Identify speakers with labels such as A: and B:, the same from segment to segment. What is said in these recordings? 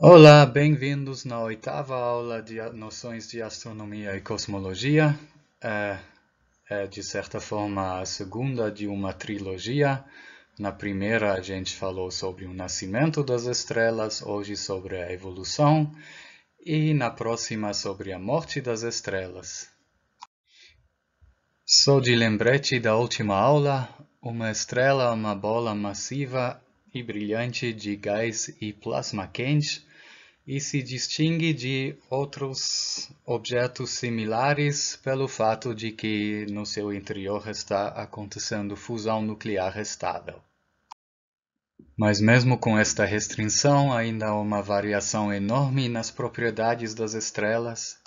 A: Olá,
B: bem-vindos na oitava aula de noções de astronomia e cosmologia. É, é, de certa forma, a segunda de uma trilogia. Na primeira, a gente falou sobre o nascimento das estrelas, hoje sobre a evolução, e na próxima, sobre a morte das estrelas. Só de lembrete da última aula, uma estrela é uma bola massiva e brilhante de gás e plasma quente e se distingue de outros objetos similares pelo fato de que no seu interior está acontecendo fusão nuclear estável. Mas mesmo com esta restrição, ainda há uma variação enorme nas propriedades das estrelas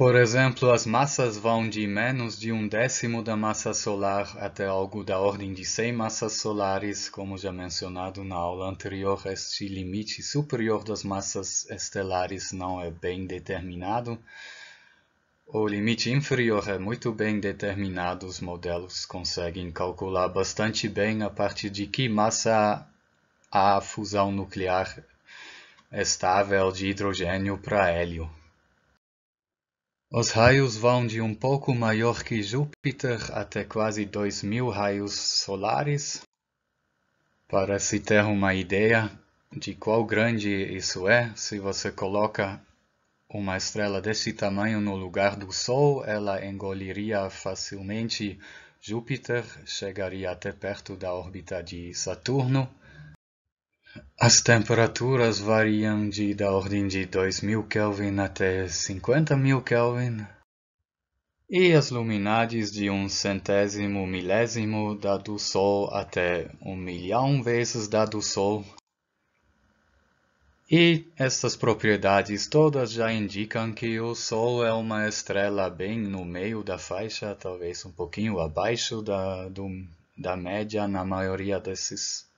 B: por exemplo, as massas vão de menos de um décimo da massa solar até algo da ordem de 100 massas solares, como já mencionado na aula anterior, este limite superior das massas estelares não é bem determinado. O limite inferior é muito bem determinado, os modelos conseguem calcular bastante bem a partir de que massa a fusão nuclear estável de hidrogênio para hélio. Os raios vão de um pouco maior que Júpiter até quase 2000 mil raios solares. Para se ter uma ideia de quão grande isso é, se você coloca uma estrela desse tamanho no lugar do Sol, ela engoliria facilmente Júpiter, chegaria até perto da órbita de Saturno. As temperaturas variam de da ordem de 2000 Kelvin até 50.000 Kelvin e as luminades de um centésimo milésimo da do Sol até um milhão vezes da do Sol. E estas propriedades todas já indicam que o Sol é uma estrela bem no meio da faixa, talvez um pouquinho abaixo da, do, da média na maioria desses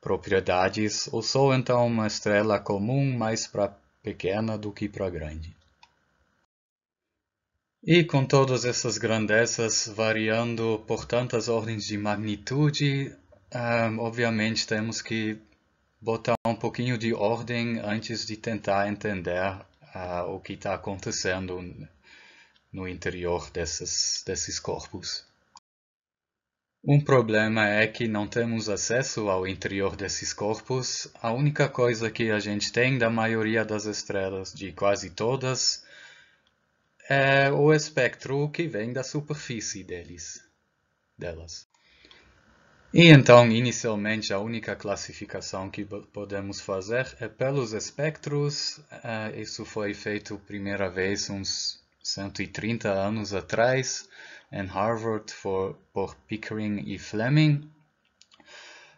B: propriedades, o Sol então é uma estrela comum mais para pequena do que para grande. E com todas essas grandezas variando por tantas ordens de magnitude, um, ah, obviamente temos que botar um pouquinho de ordem antes de tentar entender uh, o que está acontecendo no interior desses, desses corpos. Um problema é que não temos acesso ao interior desses corpos. A única coisa que a gente tem da maioria das estrelas, de quase todas, é o espectro que vem da superfície deles, delas. E então, inicialmente, a única classificação que podemos fazer é pelos espectros. É, isso foi feito primeira vez uns 130 anos atrás and Harvard for, por Pickering e Fleming,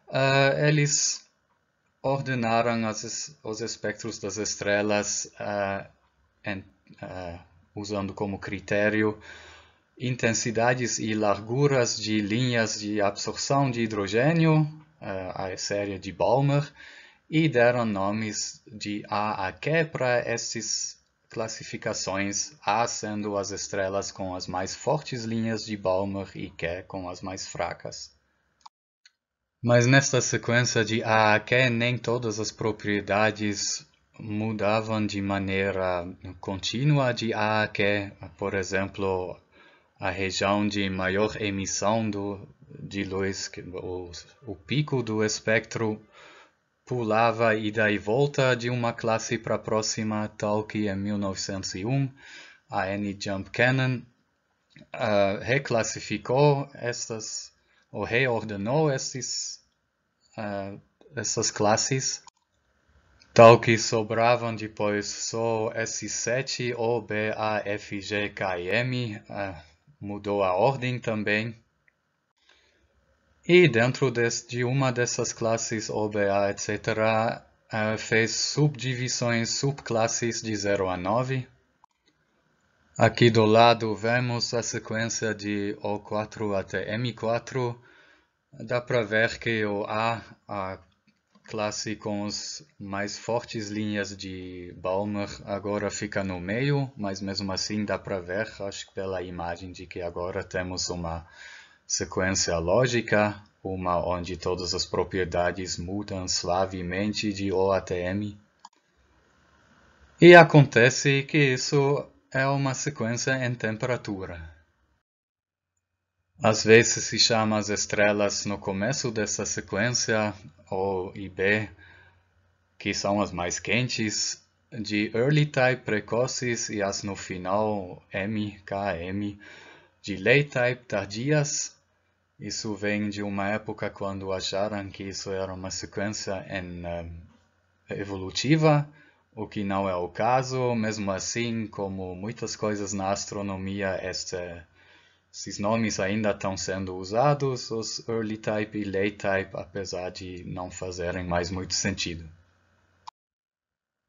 B: uh, eles ordenaram as, os espectros das estrelas uh, and, uh, usando como critério intensidades e larguras de linhas de absorção de hidrogênio, uh, a série de Balmer, e deram nomes de A a Q para esses classificações, A sendo as estrelas com as mais fortes linhas de Balmer e K com as mais fracas. Mas nesta sequência de A a Q, nem todas as propriedades mudavam de maneira contínua de A a Q. Por exemplo, a região de maior emissão do, de luz, o, o pico do espectro, pulava e daí volta de uma classe para é a próxima, tal que em 1901 a N Jump Cannon uh, reclassificou estas ou reordenou esses, uh, essas classes tal que sobravam depois só S7, O, B, A, F, G, K e M, uh, mudou a ordem também. E dentro des, de uma dessas classes OBA, etc., uh, eh, fez subdivisões, subclasses de 0 a 9. Aqui do lado vemos a sequência de O4 até M4. Dá para ver que o A, a classe com as mais fortes linhas de Balmer agora fica no meio, mas mesmo assim dá para ver, acho que pela imagem de que agora temos uma Sequência lógica, uma onde todas as propriedades mudam suavemente de O a Tm. E acontece que isso é uma sequência em temperatura. Às vezes se chama as estrelas no começo dessa sequência, O e B, que são as mais quentes, de early type precoces e as no final M, KM, de late type tardias isso vem de uma época quando acharam que isso era uma sequência em, uh, evolutiva, o que não é o caso. Mesmo assim, como muitas coisas na astronomia, este, esses nomes ainda estão sendo usados, os early type e late type, apesar de não fazerem mais muito sentido.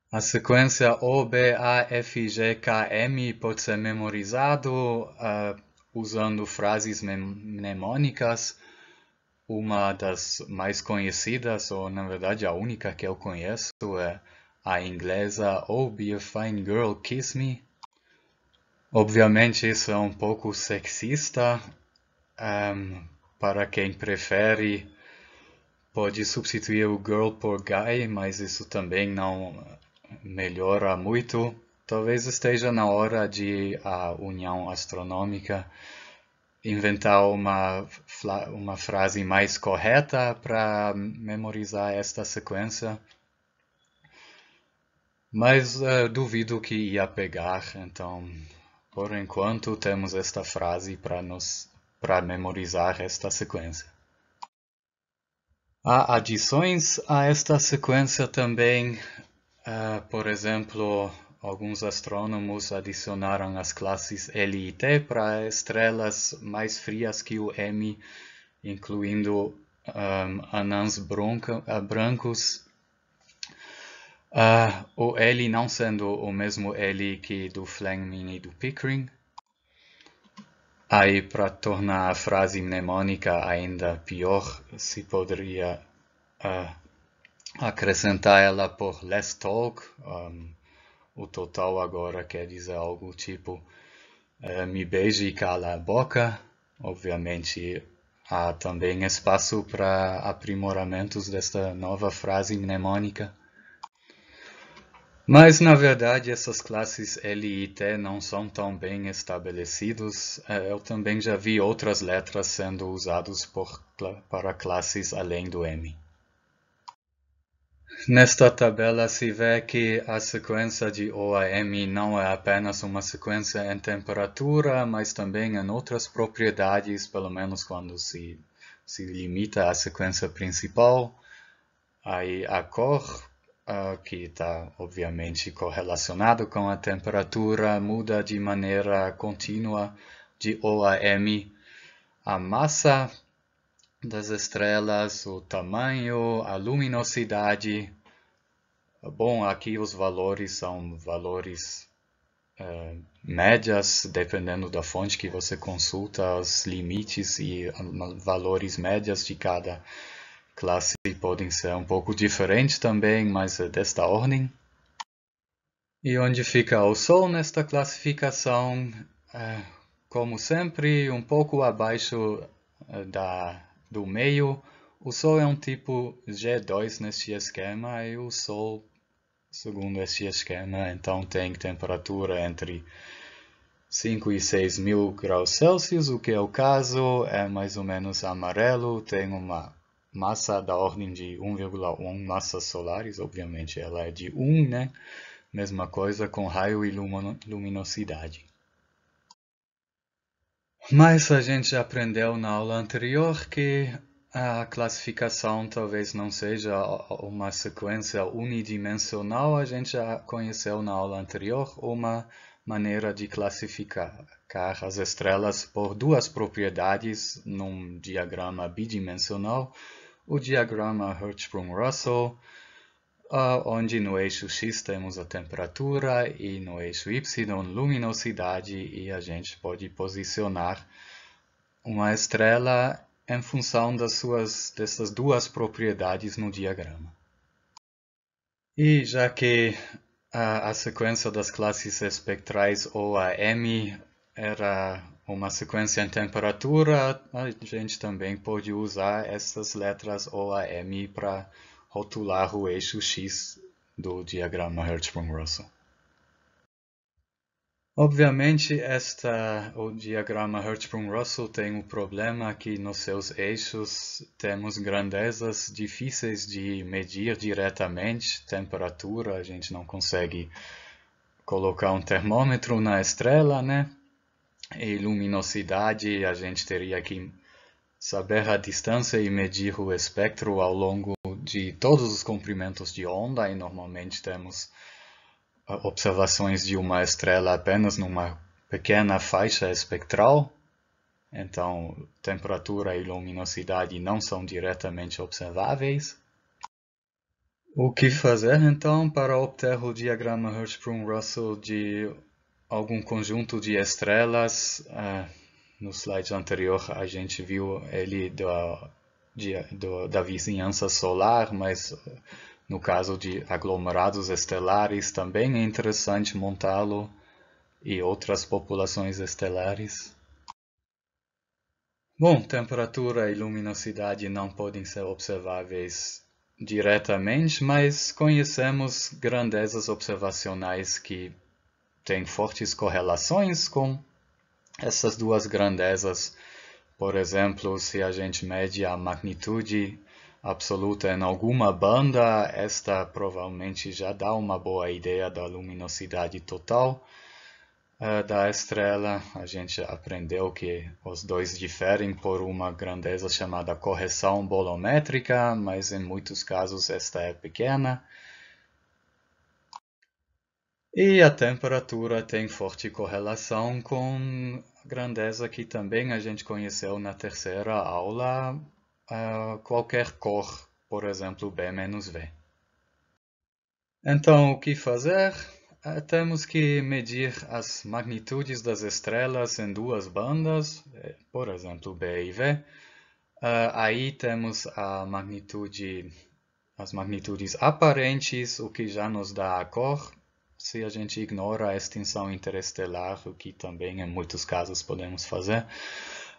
B: A sequência O, B, A, F, G, K, M pode ser memorizado uh, usando frases mnemônicas. Uma das mais conhecidas, ou na verdade a única que eu conheço, é a inglesa Oh Be a Fine Girl Kiss Me. Obviamente isso é um pouco sexista. Um, ehm, para quem prefere, pode substituir o girl por guy, mas isso também não melhora muito. Talvez esteja na hora de a União Astronômica inventar uma, uma frase mais correta para memorizar esta sequência. Mas uh, duvido que ia pegar, então por enquanto temos esta frase para nos para memorizar esta sequência. Há adições a esta sequência também, uh, por exemplo, Alguns astrônomos adicionaram as classes L e T para estrelas mais frias que o M, incluindo um, anãs bronca, uh, brancos. Uh, o L não sendo o mesmo L que do Fleming e do Pickering. Aí, para tornar a frase mnemônica ainda pior, se poderia uh, acrescentar ela por less talk, um, o total agora quer dizer algo tipo eh, me beije e cala a boca. Obviamente, há também espaço para aprimoramentos desta nova frase mnemônica. Mas, na verdade, essas classes L e T não são tão bem estabelecidos. Eh, eu também já vi outras letras sendo usadas para classes além do M. Nesta tabela se vê que a sequência de OAM não é apenas uma sequência em temperatura, mas também em outras propriedades, pelo menos quando se, se limita à sequência principal. Aí a cor, uh, que está obviamente correlacionado com a temperatura, muda de maneira contínua de OAM. A massa das estrelas, o tamanho, a luminosidade. Bom, aqui os valores são valores uh, médias, dependendo da fonte que você consulta, os limites e ah, valores médias de cada classe podem ser um pouco diferentes também, mas é desta ordem. E onde fica o Sol nesta classificação? Uh, como sempre, um pouco abaixo é, da do meio, o Sol é um tipo G2 neste esquema e o Sol, segundo este esquema, então tem temperatura entre 5 e 6 mil graus Celsius, o que é o caso, é mais ou menos amarelo, tem uma massa da ordem de 1,1 massas solares, obviamente ela é de 1, né? Mesma coisa com raio e luminosidade. Mas a gente aprendeu na aula anterior que a classificação talvez não seja uma sequência unidimensional, a gente já conheceu na aula anterior uma maneira de classificar as estrelas por duas propriedades num diagrama bidimensional, o diagrama Hertzsprung-Russell, onde no eixo x temos a temperatura e no eixo y luminosidade e a gente pode posicionar uma estrela em função das suas, dessas duas propriedades no diagrama. E já que a, a sequência das classes espectrais ou a M era uma sequência em temperatura, a gente também pode usar essas letras OAM para rotular o eixo X do diagrama Hertzsprung-Russell. Obviamente, esta, o diagrama Hertzsprung-Russell tem o um problema que nos seus eixos temos grandezas difíceis de medir diretamente, temperatura, a gente não consegue colocar um termômetro na estrela, né? E luminosidade, a gente teria que saber a distância e medir o espectro ao longo de todos os comprimentos de onda e normalmente temos ah, observações de uma estrela apenas numa pequena faixa espectral, então temperatura e luminosidade não são diretamente observáveis. O que fazer então para obter o diagrama Hirschsprung-Russell de algum conjunto de estrelas? Ah, no slide anterior a gente viu ele da de, do, da vizinhança solar, mas eh, no caso de aglomerados estelares também é interessante montá-lo e outras populações estelares. Bom, temperatura e luminosidade não podem ser observáveis diretamente, mas conhecemos grandezas observacionais que têm fortes correlações com essas duas grandezas por exemplo, se a gente mede a magnitude absoluta em alguma banda, esta provavelmente já dá uma boa ideia da luminosidade total uh, da estrela. A gente aprendeu que os dois diferem por uma grandeza chamada correção bolométrica, mas em muitos casos esta é pequena. E a temperatura tem forte correlação com grandeza que também a gente conheceu na terceira aula, uh, qualquer cor, por exemplo, B menos V. Então, o que fazer? Uh, temos que medir as magnitudes das estrelas em duas bandas, eh, por exemplo, B e V. Uh, aí temos a magnitude, as magnitudes aparentes, o que já nos dá a cor, se a gente ignora a extinção interestelar, o que também em muitos casos podemos fazer,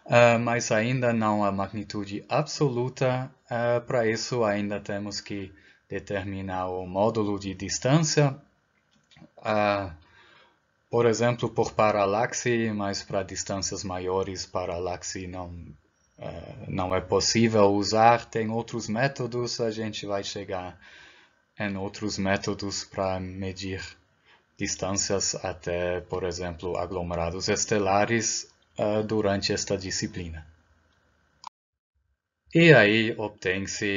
B: uh, mas ainda não a magnitude absoluta. Uh, Para isso, ainda temos que determinar o módulo de distância, uh, por exemplo, por paralaxe, mas para distâncias maiores, paralaxe não, não é possível usar. Tem outros métodos, a gente vai chegar em outros métodos para medir distâncias até, por exemplo, aglomerados estelares uh, durante esta disciplina. E aí obtém-se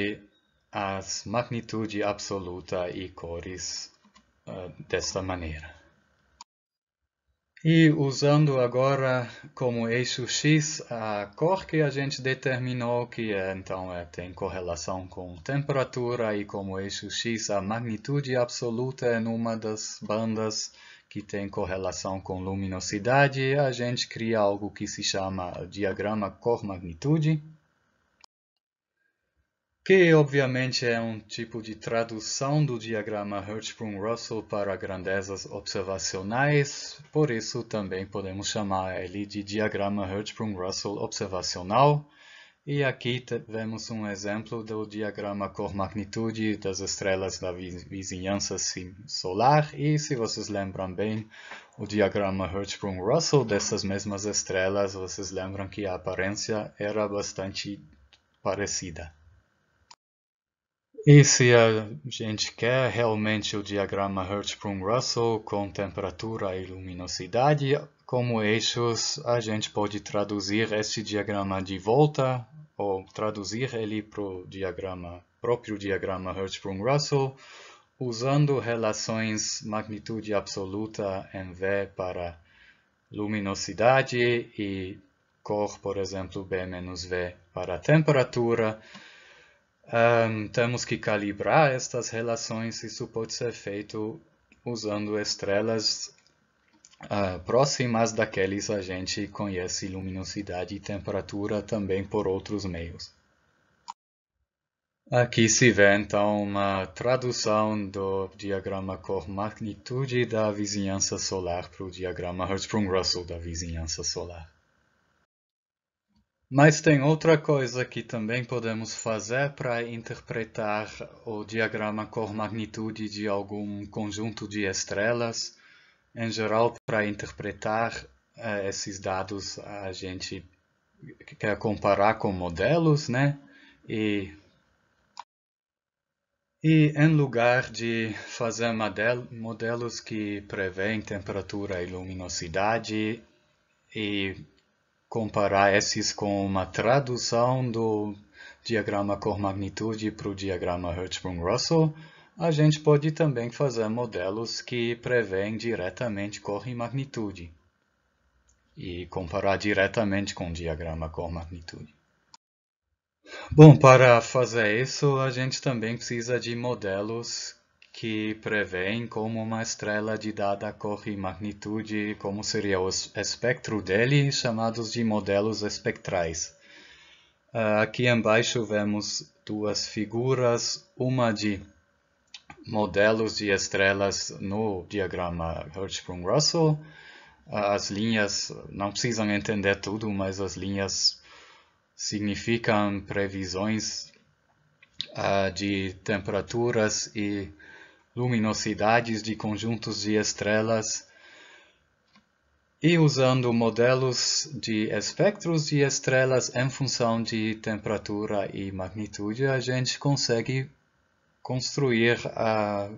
B: as magnitude absoluta e cores uh, desta maneira. E usando agora como eixo x a cor que a gente determinou, que é, então é, tem correlação com temperatura, e como eixo x a magnitude absoluta em é uma das bandas que tem correlação com luminosidade, a gente cria algo que se chama diagrama cor-magnitude que obviamente é um tipo de tradução do diagrama Hertzsprung-Russell para grandezas observacionais, por isso também podemos chamar ele de diagrama Hertzsprung-Russell observacional. E aqui vemos um exemplo do diagrama cor-magnitude das estrelas da vizinhança solar. E se vocês lembram bem, o diagrama Hertzsprung-Russell dessas mesmas estrelas, vocês lembram que a aparência era bastante parecida. E se a gente quer realmente o diagrama Hertzsprung-Russell com temperatura e luminosidade como eixos, a gente pode traduzir este diagrama de volta ou traduzir ele para o diagrama, próprio diagrama Hertzsprung-Russell usando relações magnitude absoluta mv para luminosidade e cor, por exemplo, b menos v para temperatura. Um, temos que calibrar estas relações, isso pode ser feito usando estrelas uh, próximas daqueles a gente conhece luminosidade e temperatura também por outros meios. Aqui se vê então uma tradução do diagrama cor-magnitude da vizinhança solar para o diagrama Hertzsprung-Russell da vizinhança solar. Mas tem outra coisa que também podemos fazer para interpretar o diagrama cor magnitude de algum conjunto de estrelas. Em geral, para interpretar é, esses dados, a gente quer comparar com modelos, né? E, e em lugar de fazer modelos que prevêem temperatura e luminosidade e comparar esses com uma tradução do diagrama cor-magnitude para o diagrama Hertzsprung-Russell, a gente pode também fazer modelos que prevêem diretamente cor e magnitude e comparar diretamente com o diagrama cor-magnitude. Bom, para fazer isso, a gente também precisa de modelos que prevêem como uma estrela de dada cor e magnitude, como seria o espectro dele, chamados de modelos espectrais. Ah, aqui embaixo vemos duas figuras, uma de modelos de estrelas no diagrama Hertzsprung-Russell. Ah, as linhas, não precisam entender tudo, mas as linhas significam previsões ah, de temperaturas e luminosidades de conjuntos de estrelas e usando modelos de espectros de estrelas em função de temperatura e magnitude, a gente consegue construir a, ah,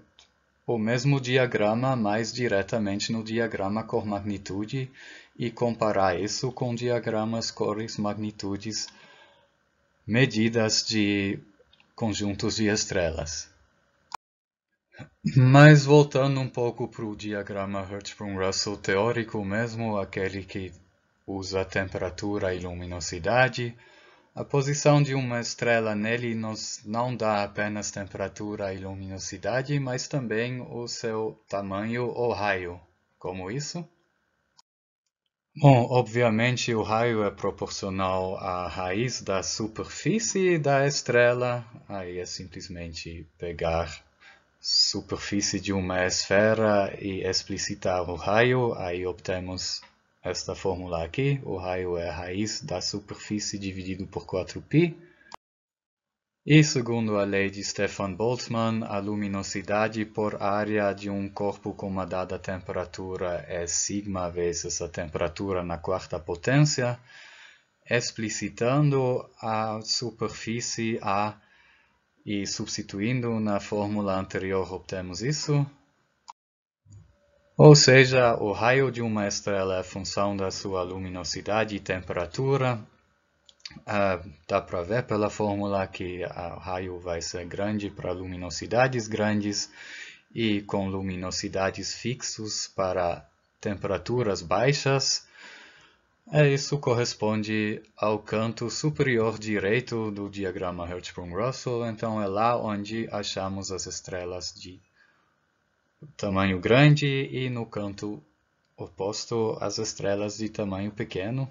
B: o mesmo diagrama mais diretamente no diagrama cor magnitude e comparar isso com diagramas cores magnitudes medidas de conjuntos de estrelas. Mas voltando um pouco para o diagrama Hertzsprung-Russell teórico mesmo, aquele que usa temperatura e luminosidade, a posição de uma estrela nele nos não dá apenas temperatura e luminosidade, mas também o seu tamanho ou raio. Como isso? Bom, obviamente o raio é proporcional à raiz da superfície da estrela, aí é simplesmente pegar superfície de uma esfera e explicitar o raio, aí obtemos esta fórmula aqui. O raio é a raiz da superfície dividido por 4π. E segundo a lei de Stefan Boltzmann, a luminosidade por área de um corpo com uma dada temperatura é sigma vezes a temperatura na quarta potência, explicitando a superfície a e substituindo na fórmula anterior obtemos isso. Ou seja, o raio de uma estrela é função da sua luminosidade e temperatura. Ah, dá para ver pela fórmula que o raio vai ser grande para luminosidades grandes e com luminosidades fixos para temperaturas baixas é, isso corresponde ao canto superior direito do diagrama Hertzsprung-Russell, então é lá onde achamos as estrelas de tamanho grande e no canto oposto as estrelas de tamanho pequeno.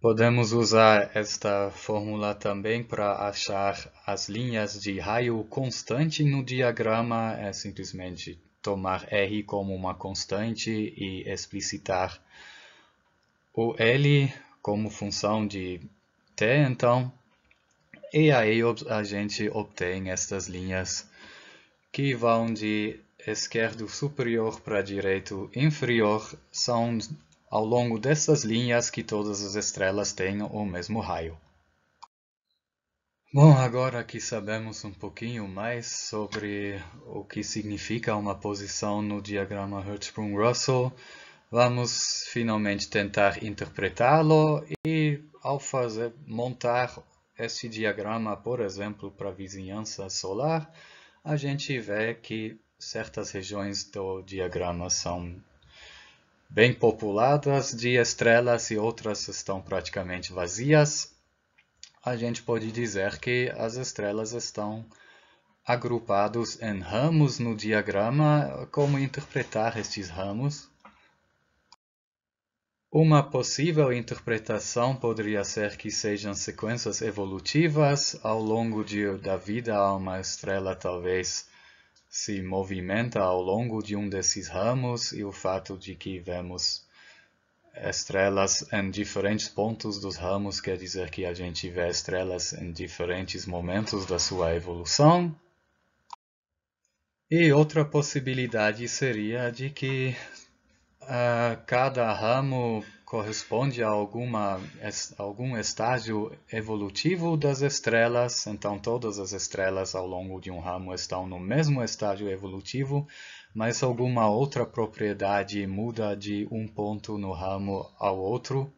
B: Podemos usar esta fórmula também para achar as linhas de raio constante no diagrama, é simplesmente tomar R como uma constante e explicitar o L como função de t, então, e aí a gente obtém estas linhas que vão de esquerdo superior para direito inferior, são ao longo dessas linhas que todas as estrelas têm o mesmo raio. Bom, agora que sabemos um pouquinho mais sobre o que significa uma posição no diagrama Hertzsprung-Russell, Vamos finalmente tentar interpretá-lo e ao fazer montar esse diagrama, por exemplo, para vizinhança solar, a gente vê que certas regiões do diagrama são bem populadas de estrelas e outras estão praticamente vazias. A gente pode dizer que as estrelas estão agrupados em ramos no diagrama. Como interpretar estes ramos? Uma possível interpretação poderia ser que sejam sequências evolutivas ao longo de, da vida a uma estrela, talvez se movimenta ao longo de um desses ramos e o fato de que vemos estrelas em diferentes pontos dos ramos quer dizer que a gente vê estrelas em diferentes momentos da sua evolução. E outra possibilidade seria de que ah, cada ramo corresponde a, alguma, a algum estágio evolutivo das estrelas, então todas as estrelas ao longo de um ramo estão no mesmo estágio evolutivo, mas alguma outra propriedade muda de um ponto no ramo ao outro.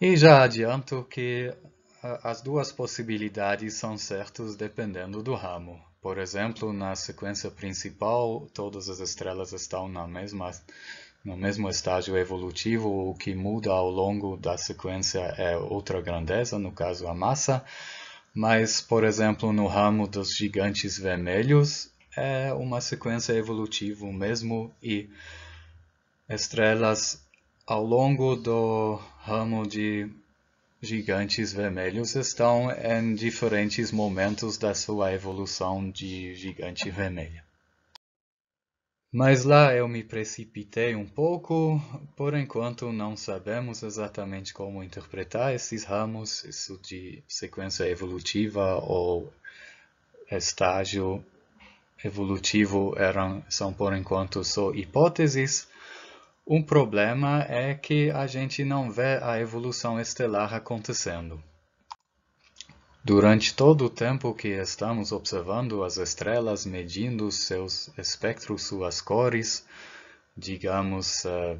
B: E já adianto que ah, as duas possibilidades são certas dependendo do ramo. Por exemplo, na sequência principal, todas as estrelas estão na mesma, no mesmo estágio evolutivo, o que muda ao longo da sequência é outra grandeza, no caso a massa, mas, por exemplo, no ramo dos gigantes vermelhos, é uma sequência evolutiva mesmo e estrelas ao longo do ramo de gigantes vermelhos estão em diferentes momentos da sua evolução de gigante vermelho. Mas lá eu me precipitei um pouco, por enquanto não sabemos exatamente como interpretar esses ramos, isso de sequência evolutiva ou estágio evolutivo eram, são por enquanto só hipóteses, um problema é que a gente não vê a evolução estelar acontecendo. Durante todo o tempo que estamos observando as estrelas, medindo seus espectros, suas cores, digamos, eh,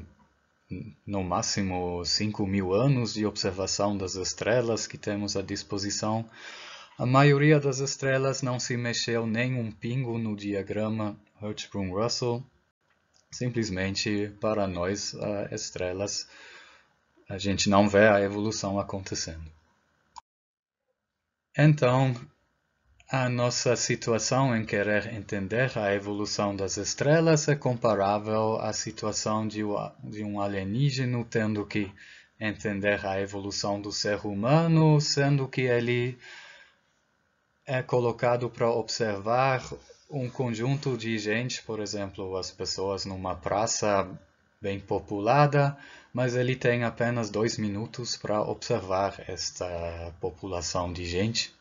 B: no máximo 5 mil anos de observação das estrelas que temos à disposição, a maioria das estrelas não se mexeu nem um pingo no diagrama Hertzsprung-Russell Simplesmente para nós, ah, estrelas, a gente não vê a evolução acontecendo. Então, a nossa situação em querer entender a evolução das estrelas é comparável à situação de um alienígena tendo que entender a evolução do ser humano, sendo que ele é colocado para observar um conjunto de gente, por exemplo, as pessoas numa praça bem populada, mas ele tem apenas dois minutos para observar esta população de gente.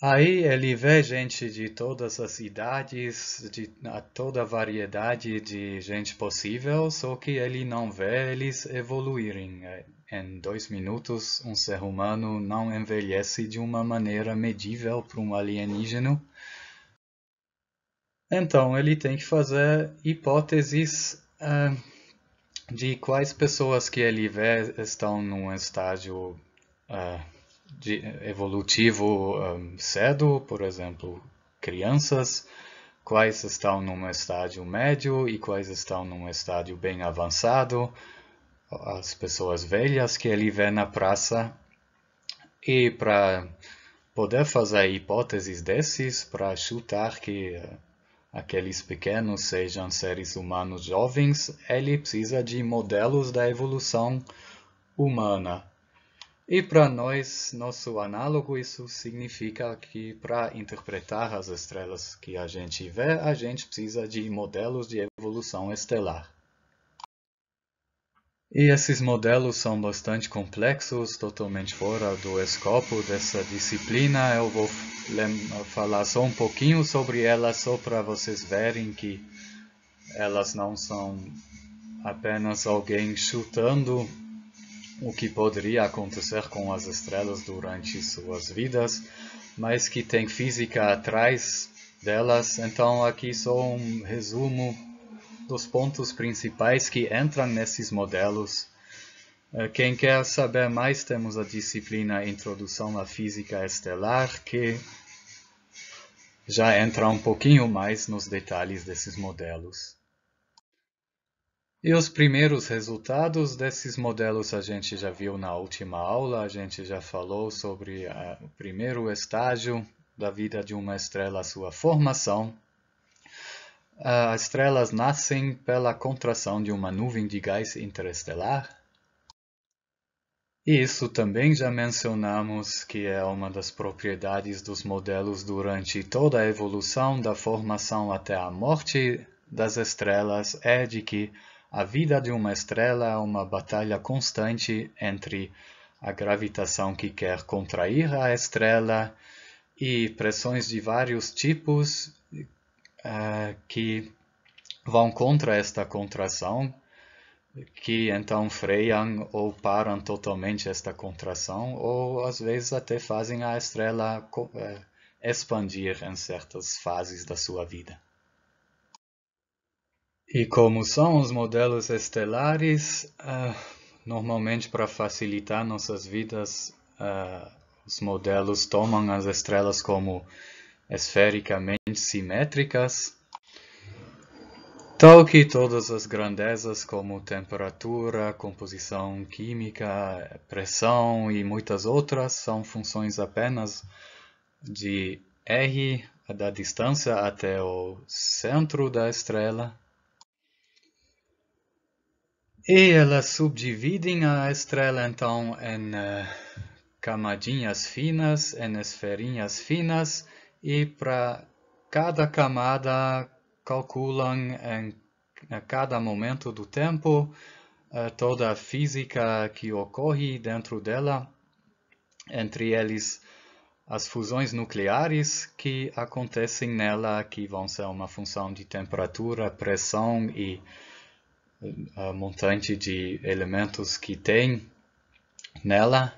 B: Aí ele vê gente de todas as idades, de toda a variedade de gente possível, só que ele não vê eles evoluírem. Em dois minutos, um ser humano não envelhece de uma maneira medível para um alienígeno. Então, ele tem que fazer hipóteses uh, de quais pessoas que ele vê estão num estágio uh, de, evolutivo um, ah, cedo, por exemplo, crianças, quais estão num estágio médio e quais estão num estágio bem avançado, as pessoas velhas que ele vê na praça. E para poder fazer hipóteses desses, para chutar que uh, aqueles pequenos sejam seres humanos jovens, ele precisa de modelos da evolução humana. E para nós, nosso análogo, isso significa que para interpretar as estrelas que a gente vê, a gente precisa de modelos de evolução estelar. E esses modelos são bastante complexos, totalmente fora do escopo dessa disciplina. Eu vou falar só um pouquinho sobre elas, só para vocês verem que elas não são apenas alguém chutando o que poderia acontecer com as estrelas durante suas vidas, mas que tem física atrás delas. Então, aqui só um resumo dos pontos principais que entram nesses modelos. Eh, quem quer saber mais, temos a disciplina Introdução à Física Estelar, que já entra um pouquinho mais nos detalhes desses modelos. E os primeiros resultados desses modelos a gente já viu na última aula, a gente já falou sobre eh, o primeiro estágio da vida de uma estrela, sua formação, as estrelas nascem pela contração de uma nuvem de gás interestelar. E isso também já mencionamos que é uma das propriedades dos modelos durante toda a evolução da formação até a morte das estrelas é de que a vida de uma estrela é uma batalha constante entre a gravitação que quer contrair a estrela e pressões de vários tipos é, que vão contra esta contração, que então freiam ou param totalmente esta contração, ou às vezes até fazem a estrela é, expandir em certas fases da sua vida. E como são os modelos estelares, é, normalmente para facilitar nossas vidas, os modelos tomam as estrelas como esfericamente simétricas, tal que todas as grandezas como temperatura, composição química, pressão e muitas outras são funções apenas de r da distância até o centro da estrela. E elas subdividem a estrela então em uh, camadinhas finas, em esferinhas finas, e para cada camada calculam em a cada momento do tempo eh, toda a física que ocorre dentro dela, entre eles as fusões nucleares que acontecem nela, que vão ser uma função de temperatura, pressão e eh, a montante de elementos que tem nela.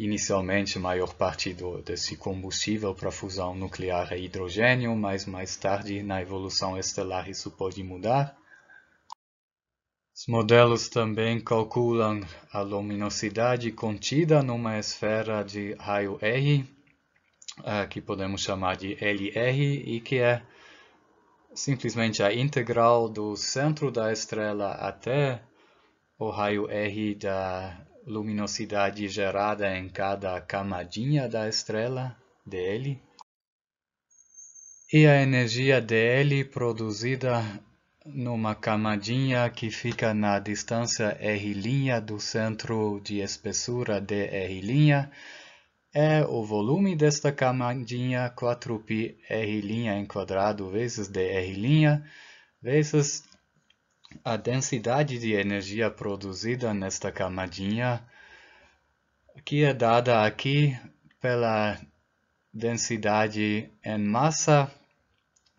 B: Inicialmente, a maior parte do, desse combustível para fusão nuclear é hidrogênio, mas mais tarde, na evolução estelar, isso pode mudar. Os modelos também calculam a luminosidade contida numa esfera de raio R, eh, que podemos chamar de LR, e que é simplesmente a integral do centro da estrela até o raio R da luminosidade gerada em cada camadinha da estrela dL, e a energia dL produzida numa camadinha que fica na distância r' do centro de espessura dr' é o volume desta camadinha 4πr' em quadrado vezes dr' vezes a densidade de energia produzida nesta camadinha, que é dada aqui pela densidade em massa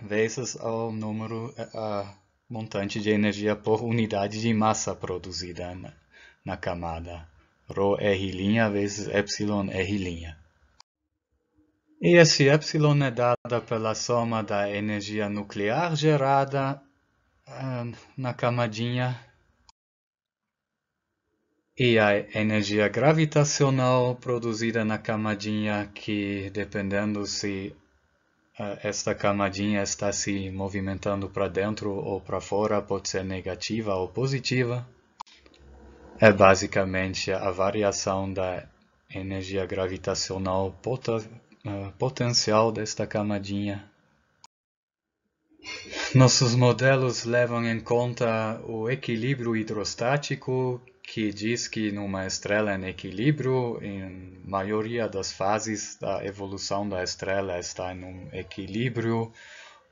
B: vezes o número a montante de energia por unidade de massa produzida na, na camada, ρ r' vezes epsilon r'. E esse epsilon é dada pela soma da energia nuclear gerada na camadinha e a energia gravitacional produzida na camadinha que, dependendo se eh, esta camadinha está se movimentando para dentro ou para fora, pode ser negativa ou positiva, é basicamente a variação da energia gravitacional pot eh, potencial desta camadinha nossos modelos levam em conta o equilíbrio hidrostático, que diz que numa estrela em equilíbrio, em maioria das fases da evolução da estrela está em um equilíbrio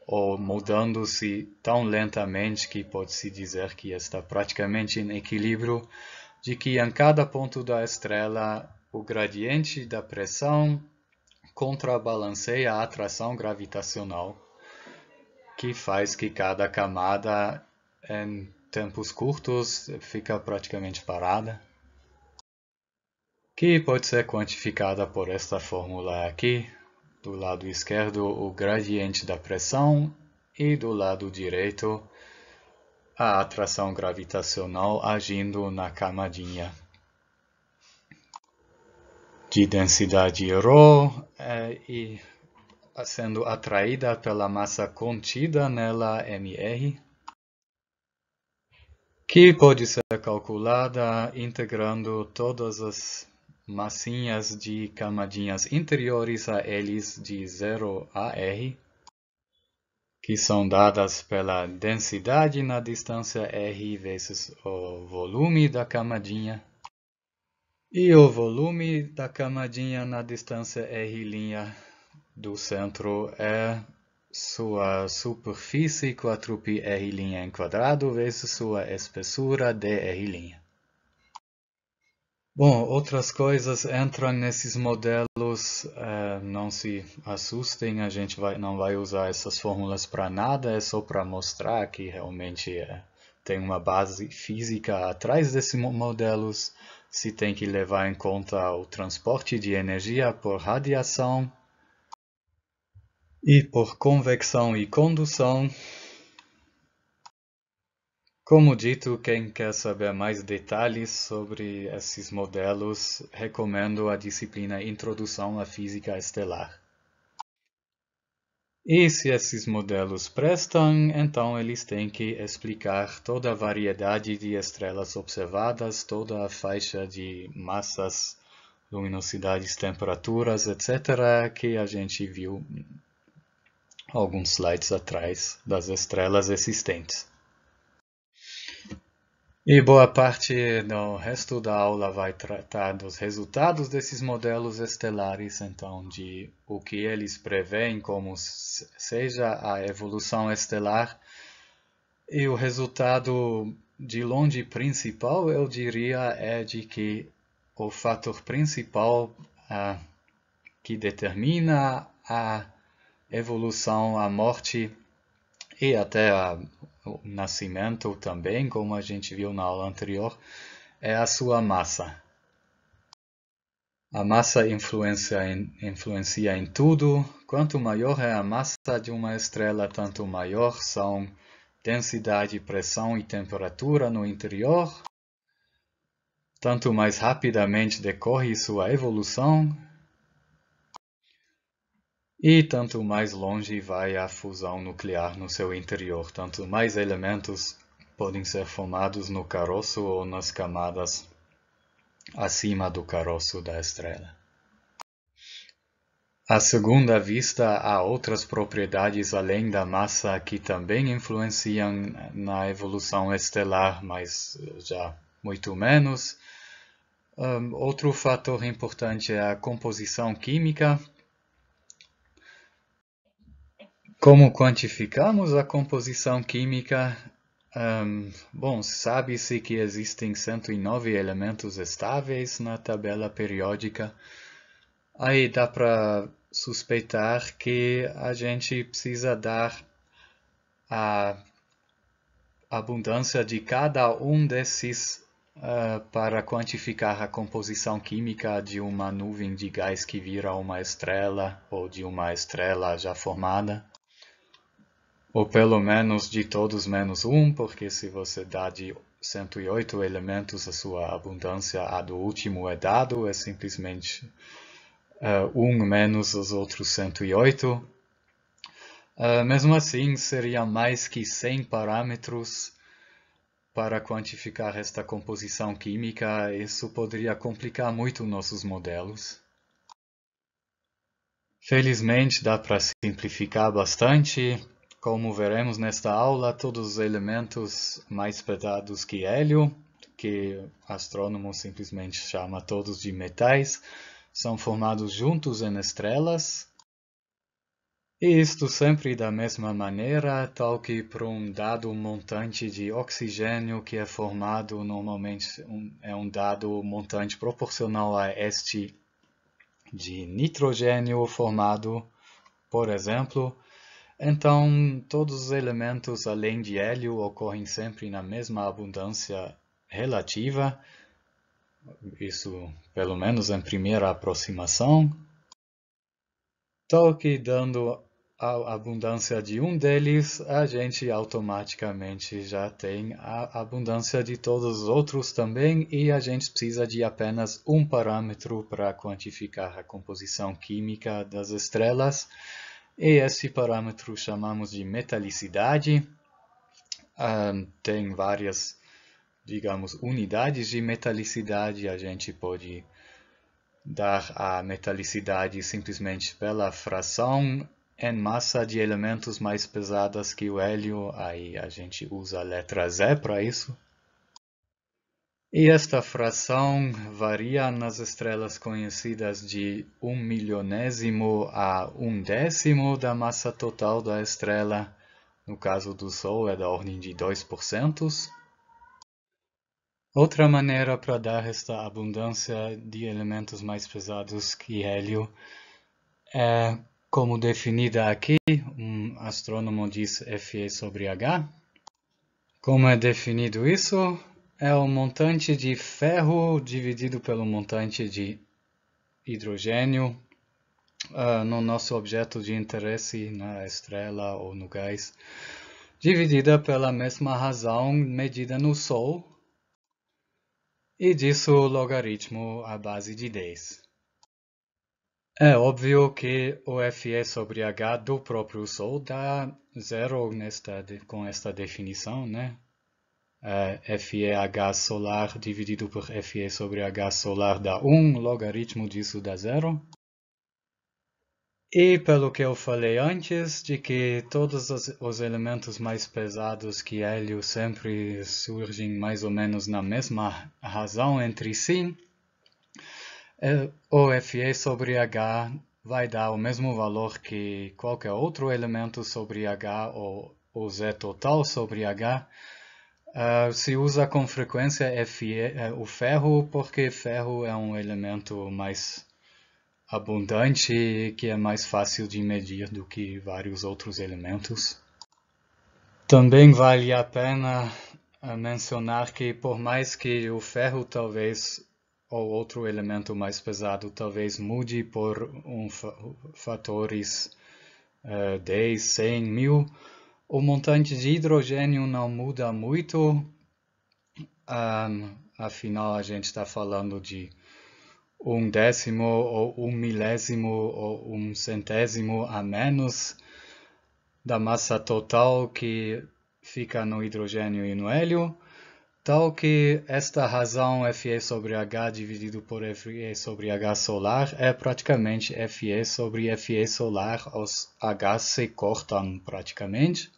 B: ou mudando-se tão lentamente que pode-se dizer que está praticamente em equilíbrio, de que em cada ponto da estrela o gradiente da pressão contrabalanceia a atração gravitacional que faz que cada camada é em tempos curtos fica praticamente parada, que pode ser quantificada por esta fórmula aqui. Do lado esquerdo, o gradiente da pressão e do lado direito, a atração gravitacional agindo na camadinha de densidade ρ é, e Tá sendo atraída pela massa contida nela mr, que pode ser calculada integrando todas as massinhas de camadinhas interiores a eles de 0 a r, que são dadas pela densidade na distância r vezes o volume da camadinha, e o volume da camadinha na distância r' do centro é sua superfície 4πr' em quadrado vezes sua espessura dr'. Bom, outras coisas entram nesses modelos, é, não se assustem, a gente vai, não vai usar essas fórmulas para nada, é só para mostrar que realmente é, tem uma base física atrás desses modelos, se tem que levar em conta o transporte de energia por radiação, e por convecção e condução. Como dito, quem quer saber mais detalhes sobre esses modelos, recomendo a disciplina Introdução à Física Estelar. E se esses modelos prestam, então eles têm que explicar toda a variedade de estrelas observadas, toda a faixa de massas luminosidades, temperaturas, etc., que a gente viu alguns slides atrás das estrelas existentes. E boa parte do resto da aula vai tratar dos resultados desses modelos estelares, então de o que eles preveem como seja a evolução estelar. E o resultado de longe principal, eu diria, é de que o fator principal ah, que determina a evolução, a morte e até a, o nascimento também, como a gente viu na aula anterior, é a sua massa. A massa influencia em, influencia em tudo. Quanto maior é a massa de uma estrela, tanto maior são densidade, pressão e temperatura no interior. Tanto mais rapidamente decorre sua evolução e tanto mais longe vai a fusão nuclear no seu interior, tanto mais elementos podem ser formados no caroço ou nas camadas acima do caroço da estrela. À segunda vista, há outras propriedades além da massa que também influenciam na evolução estelar, mas já muito menos. Um, outro fator importante é a composição química como quantificamos a composição química? Um, bom, sabe-se que existem 109 elementos estáveis na tabela periódica. Aí dá para suspeitar que a gente precisa dar a abundância de cada um desses uh, para quantificar a composição química de uma nuvem de gás que vira uma estrela ou de uma estrela já formada. Ou pelo menos de todos menos um, porque se você dá de 108 elementos, a sua abundância, a do último é dado, é simplesmente uh, um menos os outros 108. Uh, eh, mesmo assim, seria mais que 100 parâmetros para quantificar esta composição química, isso poderia complicar muito nossos modelos. Felizmente, dá para simplificar bastante, como veremos nesta aula, todos os elementos mais pesados que hélio, que astrônomo simplesmente chama todos de metais, são formados juntos em estrelas, e isto sempre da mesma maneira, tal que para um dado montante de oxigênio que é formado normalmente um, é um dado montante proporcional a este de nitrogênio formado, por exemplo, então, todos os elementos além de hélio ocorrem sempre na mesma abundância relativa, isso pelo menos em primeira aproximação, Então, que dando a abundância de um deles, a gente automaticamente já tem a abundância de todos os outros também e a gente precisa de apenas um parâmetro para quantificar a composição química das estrelas, e esse parâmetro chamamos de metalicidade. Um, tem várias, digamos, unidades de metalicidade. A gente pode dar a metalicidade simplesmente pela fração em massa de elementos mais pesados que o hélio. Aí a gente usa a letra Z para isso. E esta fração varia nas estrelas conhecidas de um milionésimo a um décimo da massa total da estrela. No caso do Sol é da ordem de 2%. Outra maneira para dar esta abundância de elementos mais pesados que hélio é, como definida aqui, um astrônomo diz Fe sobre H. Como é definido isso? é o montante de ferro dividido pelo montante de hidrogênio uh, no nosso objeto de interesse, na estrela ou no gás, dividida pela mesma razão medida no Sol, e disso o logaritmo à base de 10. É óbvio que o Fe sobre H do próprio Sol dá zero nesta, com esta definição, né? uh, é, FEH solar dividido por FE sobre H solar dá 1, logaritmo disso dá 0. E pelo que eu falei antes, de que todos os, os, elementos mais pesados que hélio sempre surgem mais ou menos na mesma razão entre si, é, o Fe sobre H vai dar o mesmo valor que qualquer outro elemento sobre H ou, ou Z total sobre H, ah, se usa com frequência é é, o ferro porque ferro é um elemento mais abundante que é mais fácil de medir do que vários outros elementos. Também vale a pena ah, mencionar que por mais que o ferro talvez ou outro elemento mais pesado talvez mude por um fa fatores uh, 10, 100, 1000, o montante de hidrogênio não muda muito, um, afinal a gente está falando de um décimo ou um milésimo ou um centésimo a menos da massa total que fica no hidrogênio e no hélio, tal que esta razão Fe sobre H dividido por Fe sobre H solar é praticamente Fe sobre Fe solar, os H se cortam praticamente.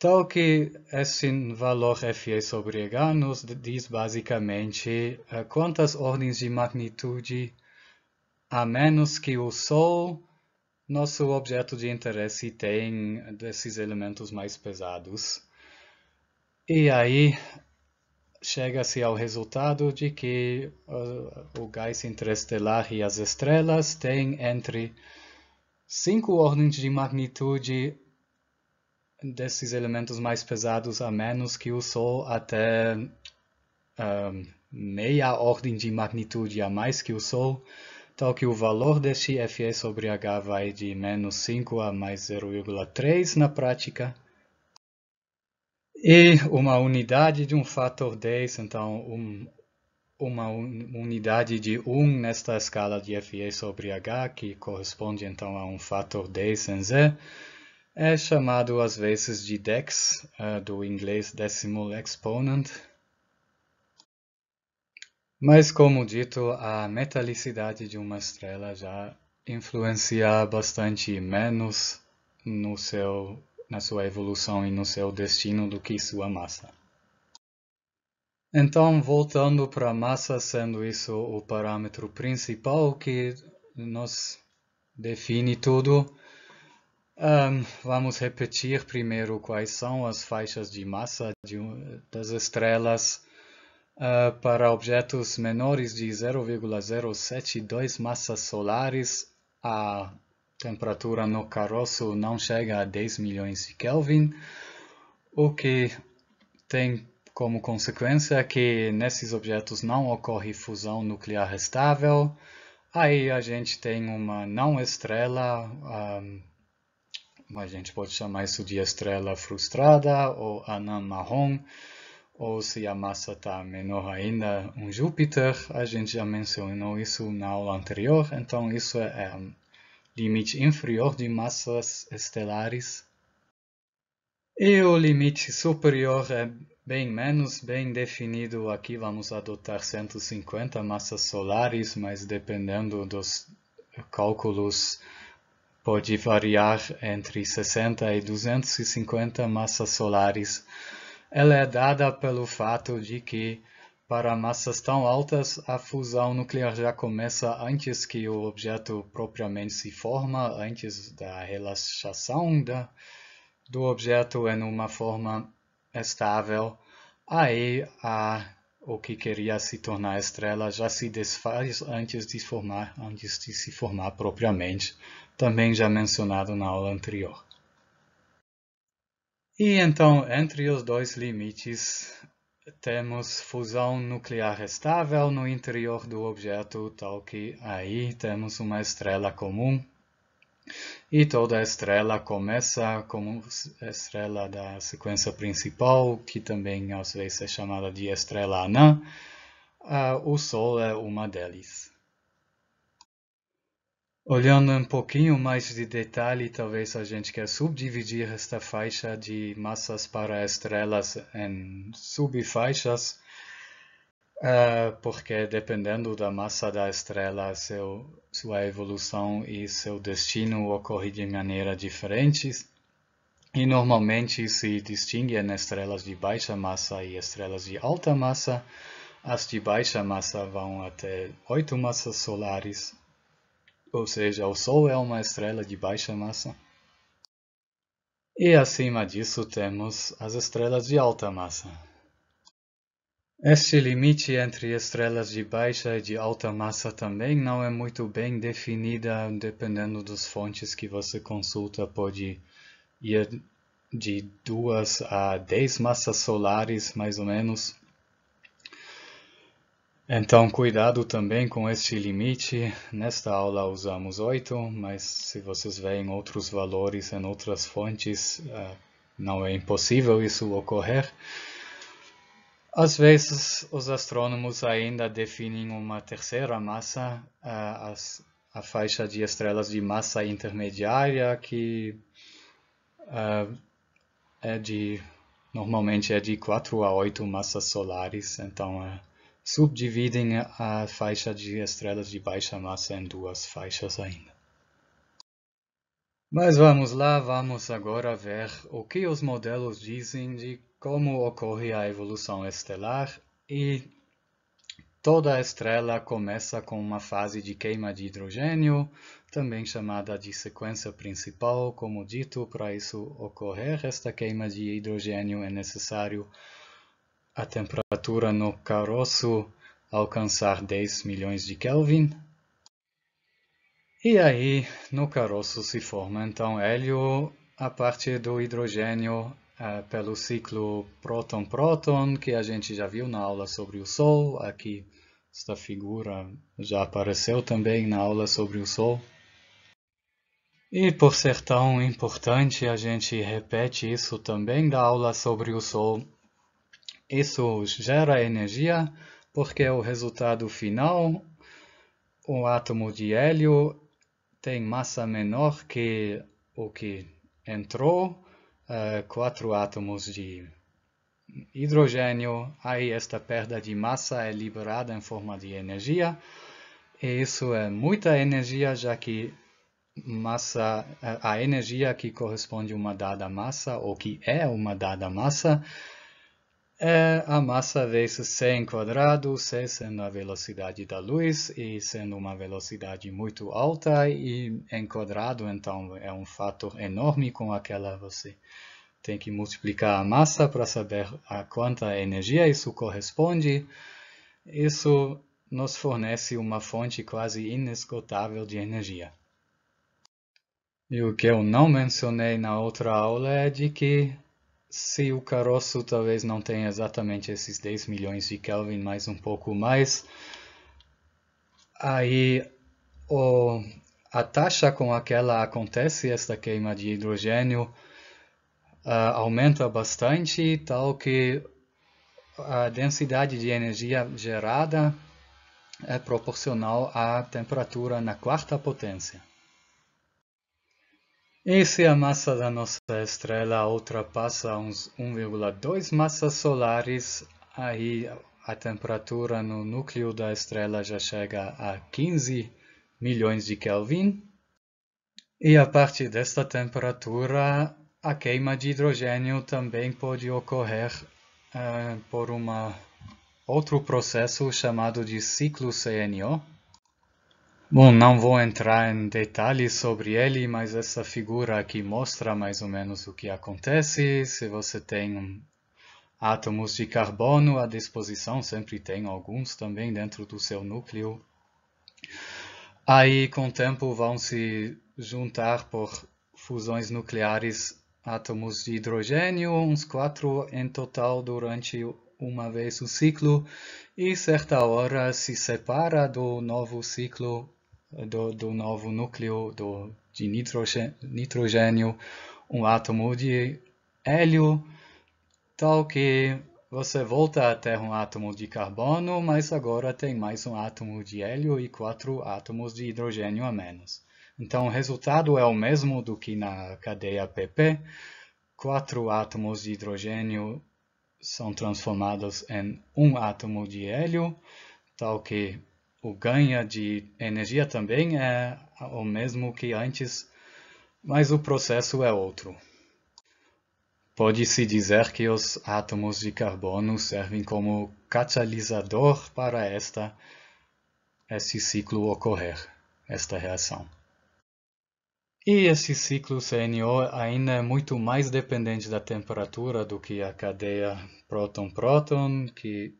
B: Tal que esse valor Fe sobre h nos diz basicamente eh, quantas ordens de magnitude a menos que o Sol, nosso objeto de interesse, tem desses elementos mais pesados. E aí chega-se ao resultado de que uh, o gás interestelar e as estrelas têm entre 5 ordens de magnitude desses elementos mais pesados a menos que o Sol até um, meia ordem de magnitude a mais que o Sol, tal que o valor deste Fe sobre H vai de menos 5 a mais 0,3 na prática. E uma unidade de um fator 10, então um, uma unidade de 1 nesta escala de Fe sobre H, que corresponde então a um fator 10 em Z, é chamado às vezes de DEX, é, do inglês Decimal Exponent, mas, como dito, a metalicidade de uma estrela já influencia bastante menos no seu, na sua evolução e no seu destino do que sua massa. Então, voltando para a massa, sendo isso o parâmetro principal que nos define tudo, um, vamos repetir primeiro quais são as faixas de massa de, das estrelas uh, para objetos menores de 0,072 massas solares. A temperatura no caroço não chega a 10 milhões de Kelvin, o que tem como consequência que nesses objetos não ocorre fusão nuclear estável. Aí a gente tem uma não estrela. Um, a gente pode chamar isso de estrela frustrada ou anã marrom, ou se a massa está menor ainda, um Júpiter, a gente já mencionou isso na aula anterior, então isso é, é um limite inferior de massas estelares. E o limite superior é bem menos bem definido, aqui vamos adotar 150 massas solares, mas dependendo dos cálculos pode variar entre 60 e 250 massas solares. Ela é dada pelo fato de que, para massas tão altas, a fusão nuclear já começa antes que o objeto propriamente se forma, antes da relaxação da, do objeto em é uma forma estável. Aí a ou que queria se tornar estrela já se desfaz antes de formar, antes de se formar propriamente, também já mencionado na aula anterior. E então, entre os dois limites, temos fusão nuclear estável no interior do objeto, tal que aí temos uma estrela comum e toda estrela começa como estrela da sequência principal, que também às vezes é chamada de estrela anã. Uh, o Sol é uma delas. Olhando um pouquinho mais de detalhe, talvez a gente quer subdividir esta faixa de massas para estrelas em subfaixas, ah, porque dependendo da massa da estrela, seu sua evolução e seu destino ocorrem de maneira diferentes e normalmente se distinguem estrelas de baixa massa e estrelas de alta massa. As de baixa massa vão até oito massas solares, ou seja, o Sol é uma estrela de baixa massa. E acima disso temos as estrelas de alta massa, esse limite entre estrelas de baixa e de alta massa também não é muito bem definida, dependendo das fontes que você consulta, pode ir de 2 a 10 massas solares, mais ou menos. Então, cuidado também com este limite. Nesta aula usamos 8, mas se vocês veem outros valores em outras fontes, eh, não é impossível isso ocorrer. Às vezes, os astrônomos ainda definem uma terceira massa, a, a faixa de estrelas de massa intermediária, que é de, normalmente é de 4 a 8 massas solares, então é, subdividem a faixa de estrelas de baixa massa em duas faixas ainda. Mas vamos lá, vamos agora ver o que os modelos dizem de como ocorre a evolução estelar e toda estrela começa com uma fase de queima de hidrogênio, também chamada de sequência principal. Como dito, para isso ocorrer, esta queima de hidrogênio é necessário a temperatura no caroço alcançar 10 milhões de Kelvin, e aí, no caroço se forma então hélio a partir do hidrogênio eh, pelo ciclo próton-próton, que a gente já viu na aula sobre o Sol. Aqui, esta figura já apareceu também na aula sobre o Sol. E por ser tão importante, a gente repete isso também da aula sobre o Sol. Isso gera energia, porque o resultado final, o átomo de hélio, tem massa menor que o que entrou, uh, quatro átomos de hidrogênio, aí esta perda de massa é liberada em forma de energia, e isso é muita energia, já que massa, eh, a energia que corresponde a uma dada massa, ou que é uma dada massa, é a massa vezes c quadrado, c sendo a velocidade da luz e sendo uma velocidade muito alta e em quadrado, então é um fator enorme com aquela você tem que multiplicar a massa para saber a quanta energia isso corresponde. Isso nos fornece uma fonte quase inesgotável de energia. E o que eu não mencionei na outra aula é de que se o caroço talvez não tenha exatamente esses 10 milhões de Kelvin, mais um pouco mais, aí o, a taxa com aquela acontece esta queima de hidrogênio uh, aumenta bastante, tal que a densidade de energia gerada é proporcional à temperatura na quarta potência. E se é a massa da nossa estrela ultrapassa uns 1,2 massas solares, aí a temperatura no núcleo da estrela já chega a 15 milhões de Kelvin. E a partir desta temperatura, a queima de hidrogênio também pode ocorrer uh, por um outro processo chamado de ciclo CNO, Bom, não vou entrar em detalhes sobre ele, mas essa figura aqui mostra mais ou menos o que acontece. Se você tem átomos de carbono à disposição, sempre tem alguns também dentro do seu núcleo. Aí, com o tempo, vão se juntar por fusões nucleares átomos de hidrogênio, uns quatro em total durante uma vez o ciclo, e certa hora se separa do novo ciclo do, do novo núcleo do, de nitrogênio, um átomo de hélio, tal que você volta a ter um átomo de carbono, mas agora tem mais um átomo de hélio e quatro átomos de hidrogênio a menos. Então o resultado é o mesmo do que na cadeia PP, quatro átomos de hidrogênio são transformados em um átomo de hélio, tal que o ganho de energia também é o mesmo que antes, mas o processo é outro. Pode-se dizer que os átomos de carbono servem como catalisador para esta, este ciclo ocorrer, esta reação. E esse ciclo CNO ainda é muito mais dependente da temperatura do que a cadeia próton-próton, que,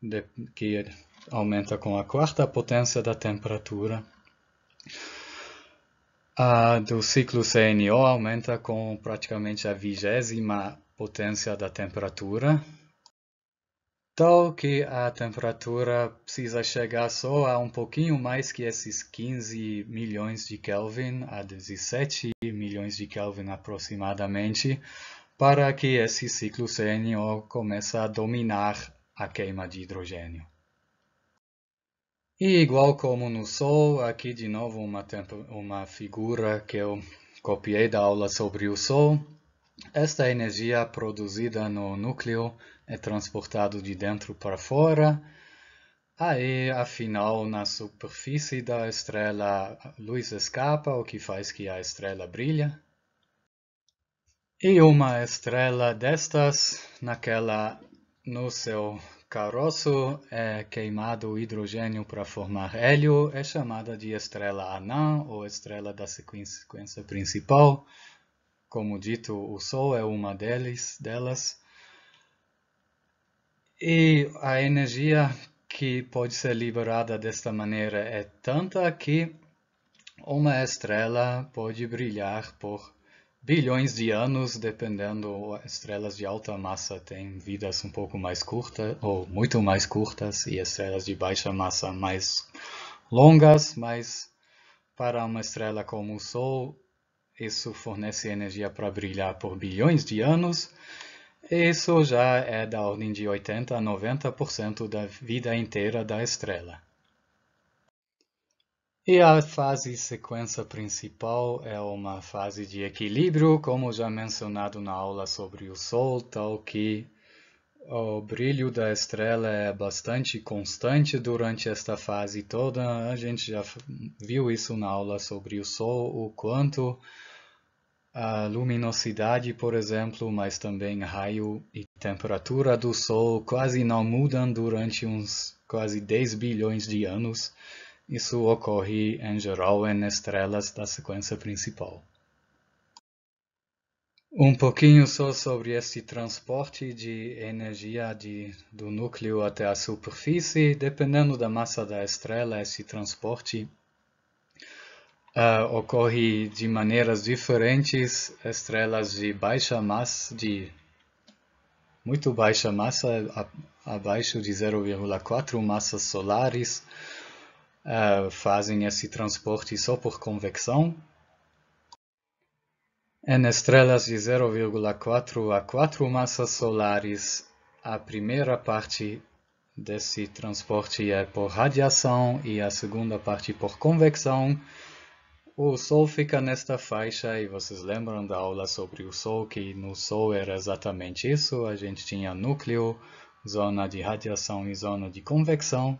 B: de, que aumenta com a quarta potência da temperatura. A do ciclo CNO aumenta com praticamente a vigésima potência da temperatura, tal que a temperatura precisa chegar só a um pouquinho mais que esses 15 milhões de Kelvin, a 17 milhões de Kelvin aproximadamente, para que esse ciclo CNO comece a dominar a queima de hidrogênio. E igual como no Sol, aqui de novo uma, uma figura que eu copiei da aula sobre o Sol. Esta energia produzida no núcleo é transportada de dentro para fora. Aí, afinal, na superfície da estrela, luz escapa, o que faz que a estrela brilha. E uma estrela destas naquela no seu caroço é queimado hidrogênio para formar hélio é chamada de estrela anã ou estrela da sequência principal. Como dito, o Sol é uma deles, delas. E a energia que pode ser liberada desta maneira é tanta que uma estrela pode brilhar por bilhões de anos, dependendo, estrelas de alta massa têm vidas um pouco mais curtas ou muito mais curtas e estrelas de baixa massa mais longas, mas para uma estrela como o Sol, isso fornece energia para brilhar por bilhões de anos. Isso já é da ordem de 80 a 90% da vida inteira da estrela. E a fase sequência principal é uma fase de equilíbrio, como já mencionado na aula sobre o Sol, tal que o brilho da estrela é bastante constante durante esta fase toda. A gente já viu isso na aula sobre o Sol, o quanto a luminosidade, por exemplo, mas também raio e temperatura do Sol quase não mudam durante uns quase 10 bilhões de anos. Isso ocorre em geral em é estrelas da sequência principal. Um pouquinho só sobre este transporte de energia de, do núcleo até a superfície. Dependendo da massa da estrela, esse transporte uh, ocorre de maneiras diferentes. Estrelas de baixa massa, de muito baixa massa, abaixo de 0,4 massas solares, uh, fazem esse transporte só por convecção. Em estrelas de 0,4 a 4 massas solares, a primeira parte desse transporte é por radiação e a segunda parte por convecção. O Sol fica nesta faixa e vocês lembram da aula sobre o Sol, que no Sol era exatamente isso, a gente tinha núcleo, zona de radiação e zona de convecção.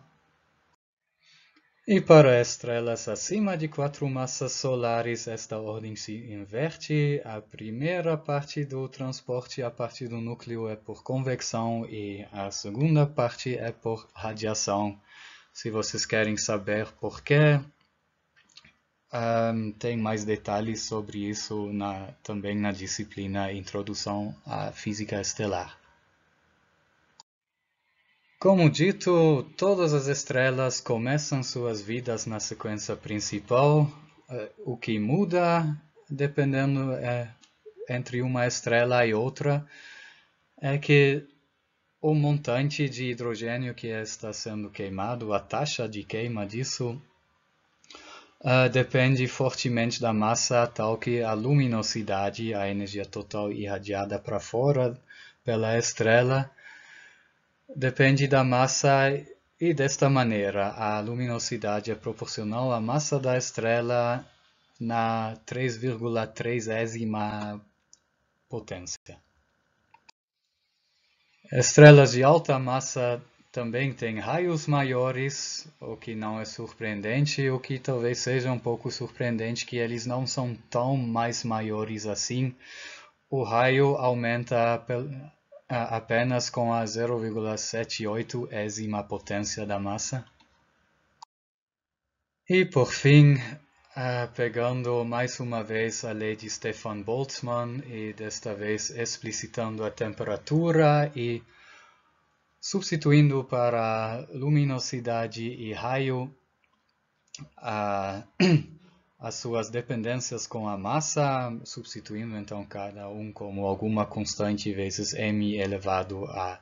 B: E para estrelas acima de quatro massas solares, esta ordem se inverte. A primeira parte do transporte a partir do núcleo é por convecção e a segunda parte é por radiação. Se vocês querem saber porquê, um, tem mais detalhes sobre isso na, também na disciplina Introdução à Física Estelar. Como dito, todas as estrelas começam suas vidas na sequência principal. É, o que muda, dependendo é, entre uma estrela e outra, é que o montante de hidrogênio que está sendo queimado, a taxa de queima disso, uh, depende fortemente da massa, tal que a luminosidade, a energia total irradiada para fora pela estrela, Depende da massa e desta maneira a luminosidade é proporcional à massa da estrela na 3,3 potência. Estrelas de alta massa também têm raios maiores, o que não é surpreendente, o que talvez seja um pouco surpreendente que eles não são tão mais maiores assim. O raio aumenta apenas com a 0,78 ésima potência da massa. E por fim, pegando mais uma vez a lei de Stefan Boltzmann e desta vez explicitando a temperatura e substituindo para luminosidade e raio a as suas dependências com a massa, substituindo então cada um como alguma constante vezes m elevado à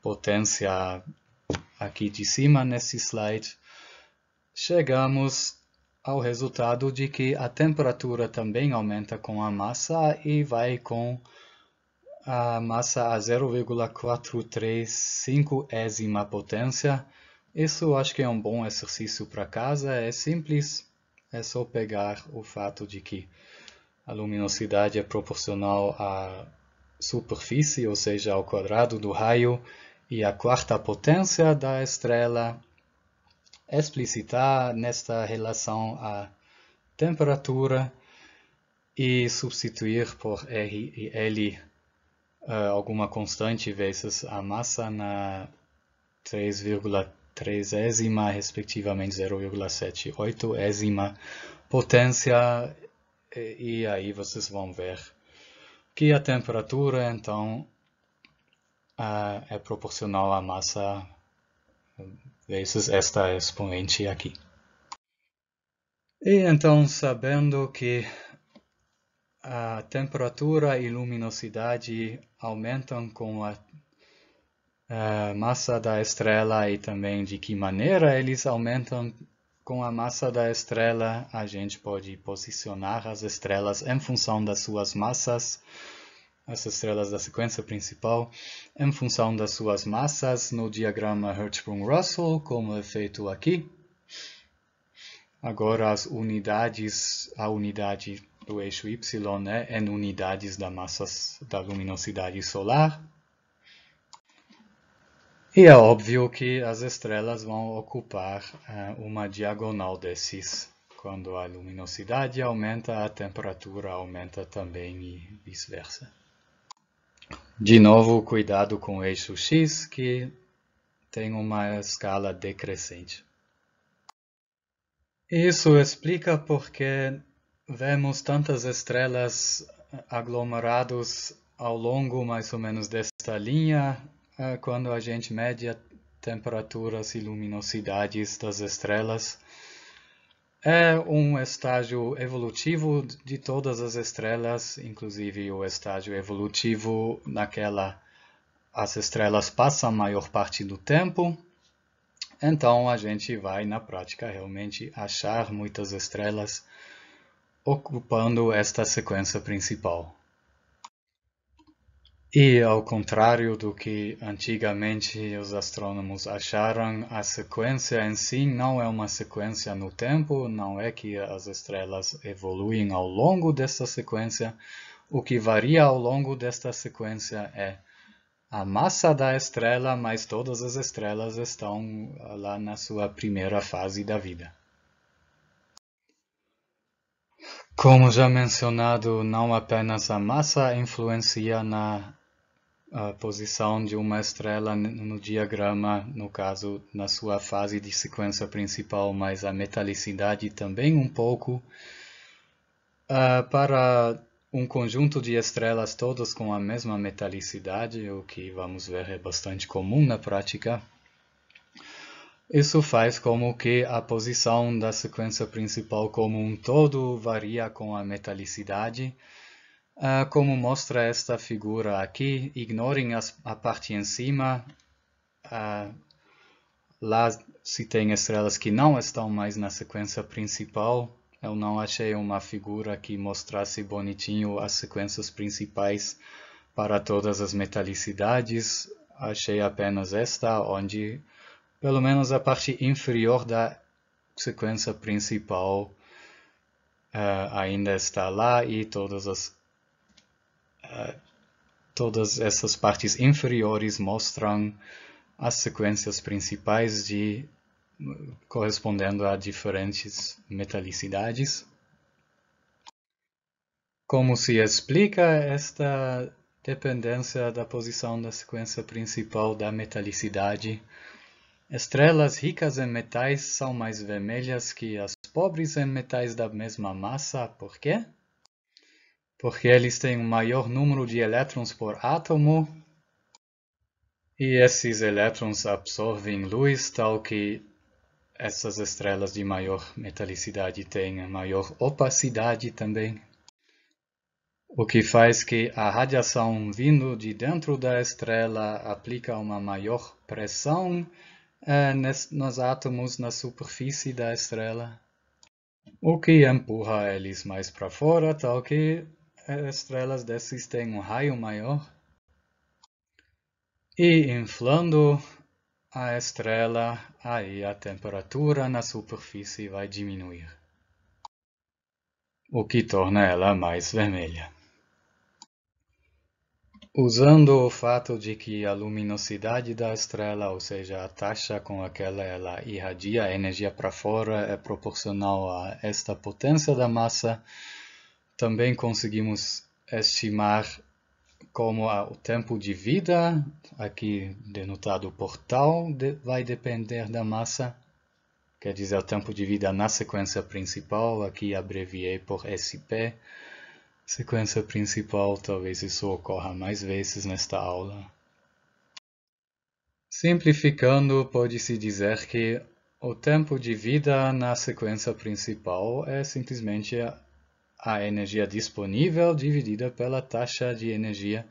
B: potência aqui de cima nesse slide, chegamos ao resultado de que a temperatura também aumenta com a massa e vai com a massa a 0,435 potência. Isso acho que é um bom exercício para casa, é simples é só pegar o fato de que a luminosidade é proporcional à superfície, ou seja, ao quadrado do raio, e à quarta potência da estrela, explicitar nesta relação a temperatura e substituir por R e L eh, alguma constante vezes a massa na 3,3 3 ésima, respectivamente 0,78 ésima potência. E, e aí vocês vão ver que a temperatura, então, é proporcional à massa vezes esta exponente aqui. E então, sabendo que a temperatura e luminosidade aumentam com a massa da estrela e também de que maneira eles aumentam com a massa da estrela, a gente pode posicionar as estrelas em função das suas massas, as estrelas da sequência principal, em função das suas massas no diagrama Hertzsprung-Russell, como é feito aqui. Agora as unidades, a unidade do eixo y é né, em unidades da massa da luminosidade solar. E é óbvio que as estrelas vão ocupar uh, uma diagonal desses. Quando a luminosidade aumenta, a temperatura aumenta também e vice-versa. De novo, cuidado com o eixo X, que tem uma escala decrescente. Isso explica porque vemos tantas estrelas eh, aglomeradas ao longo mais ou menos desta linha é, quando a gente mede temperaturas e luminosidades das estrelas, é um estágio evolutivo de todas as estrelas, inclusive o estágio evolutivo naquela as estrelas passam a maior parte do tempo. Então a gente vai na prática realmente achar muitas estrelas ocupando esta sequência principal. E, ao contrário do que antigamente os astrônomos acharam, a sequência em si não é uma sequência no tempo, não é que as estrelas evoluem ao longo desta sequência. O que varia ao longo desta sequência é a massa da estrela, mas todas as estrelas estão lá na sua primeira fase da vida. Como já mencionado, não apenas a massa influencia na a posição de uma estrela no diagrama, no caso, na sua fase de sequência principal, mas a metalicidade também um pouco. Uh, para um conjunto de estrelas todas com a mesma metalicidade, o que vamos ver é bastante comum na prática, isso faz como que a posição da sequência principal como um todo varia com a metalicidade, ah, como mostra esta figura aqui, ignorem as, a parte em cima. Ah, lá se tem estrelas que não estão mais na sequência principal. Eu não achei uma figura que mostrasse bonitinho as sequências principais para todas as metalicidades. Achei apenas esta, onde pelo menos a parte inferior da sequência principal uh, ainda está lá e todas as todas essas partes inferiores mostram as sequências principais de correspondendo a diferentes metalicidades. Como se explica esta dependência da posição da sequência principal da metalicidade? Estrelas ricas em metais são mais vermelhas que as pobres em metais da mesma massa, por quê? porque eles têm um maior número de elétrons por átomo, e esses elétrons absorvem luz tal que essas estrelas de maior metalicidade têm maior opacidade também, o que faz que a radiação vindo de dentro da estrela aplica uma maior pressão eh, nos átomos na superfície da estrela, o que empurra eles mais para fora, tal que estrelas desses têm um raio maior e inflando a estrela, aí a temperatura na superfície vai diminuir, o que torna ela mais vermelha. Usando o fato de que a luminosidade da estrela, ou seja, a taxa com a qual ela irradia a energia para fora, é proporcional a esta potência da massa, também conseguimos estimar como o tempo de vida, aqui denotado por tal, vai depender da massa. Quer dizer, o tempo de vida na sequência principal, aqui abreviei por SP. Sequência principal, talvez isso ocorra mais vezes nesta aula. Simplificando, pode-se dizer que o tempo de vida na sequência principal é simplesmente a energia disponível dividida pela taxa de energia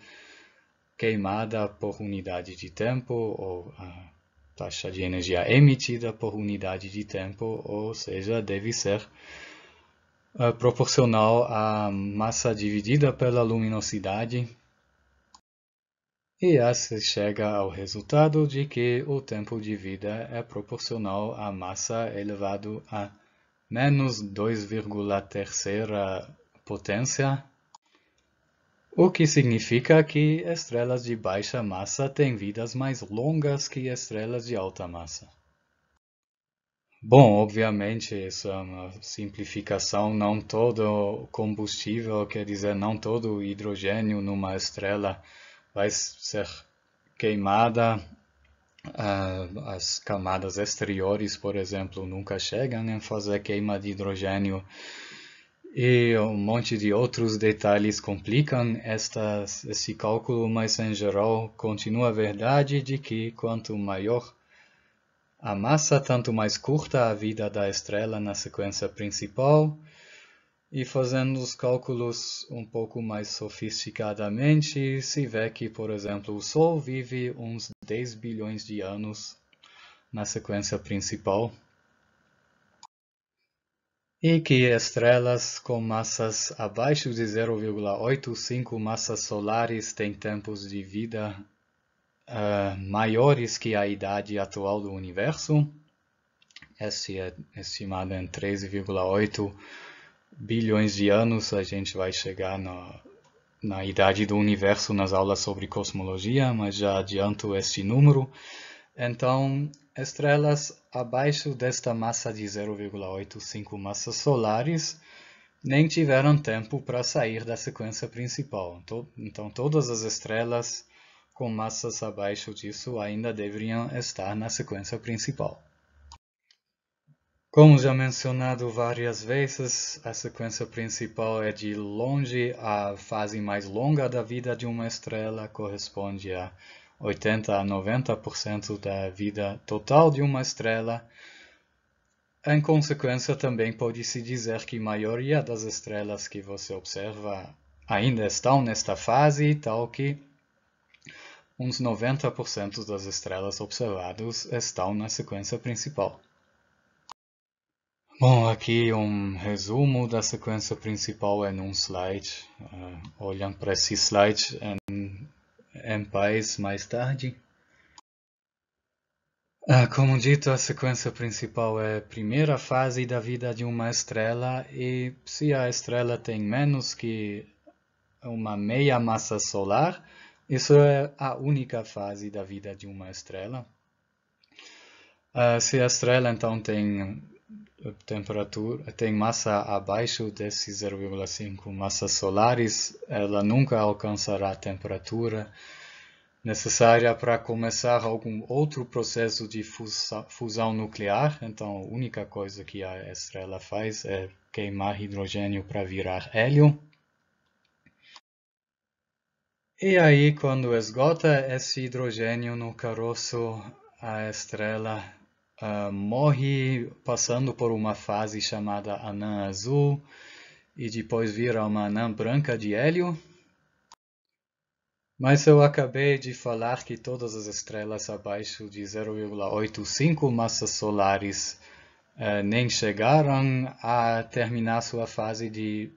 B: queimada por unidade de tempo ou a taxa de energia emitida por unidade de tempo, ou seja, deve ser uh, proporcional à massa dividida pela luminosidade. E assim chega ao resultado de que o tempo de vida é proporcional à massa elevado a menos 2,3 potência, o que significa que estrelas de baixa massa têm vidas mais longas que estrelas de alta massa. Bom, obviamente, isso é uma simplificação. Não todo combustível, quer dizer, não todo hidrogênio numa estrela vai ser queimada ah, as camadas exteriores, por exemplo, nunca chegam a fazer queima de hidrogênio. E um monte de outros detalhes complicam estas, esse cálculo, mas em geral continua a verdade de que quanto maior a massa, tanto mais curta a vida da estrela na sequência principal, e fazendo os cálculos um pouco mais sofisticadamente, se vê que, por exemplo, o Sol vive uns 10 bilhões de anos na sequência principal, e que estrelas com massas abaixo de 0,85 massas solares têm tempos de vida uh, maiores que a idade atual do Universo, este é estimado em 13,8 bilhões de anos a gente vai chegar na, na idade do universo nas aulas sobre cosmologia, mas já adianto este número. Então, estrelas abaixo desta massa de 0,85 massas solares nem tiveram tempo para sair da sequência principal. Então, todas as estrelas com massas abaixo disso ainda deveriam estar na sequência principal. Como já mencionado várias vezes, a sequência principal é de longe a fase mais longa da vida de uma estrela, corresponde a 80 a 90% da vida total de uma estrela. Em consequência, também pode-se dizer que a maioria das estrelas que você observa ainda estão nesta fase, tal que uns 90% das estrelas observadas estão na sequência principal. Bom, aqui um resumo da sequência principal em é um slide. Uh, para esse slide em, em paz mais tarde. Uh, como dito, a sequência principal é a primeira fase da vida de uma estrela e se a estrela tem menos que uma meia massa solar, isso é a única fase da vida de uma estrela. Uh, se a estrela então tem temperatura, tem massa abaixo desse 0,5 massas solares, ela nunca alcançará a temperatura necessária para começar algum outro processo de fusão nuclear. Então, a única coisa que a estrela faz é queimar hidrogênio para virar hélio. E aí, quando esgota esse hidrogênio no caroço, a estrela uh, morre passando por uma fase chamada anã azul e depois vira uma anã branca de hélio. Mas eu acabei de falar que todas as estrelas abaixo de 0,85 massas solares uh, nem chegaram a terminar sua fase de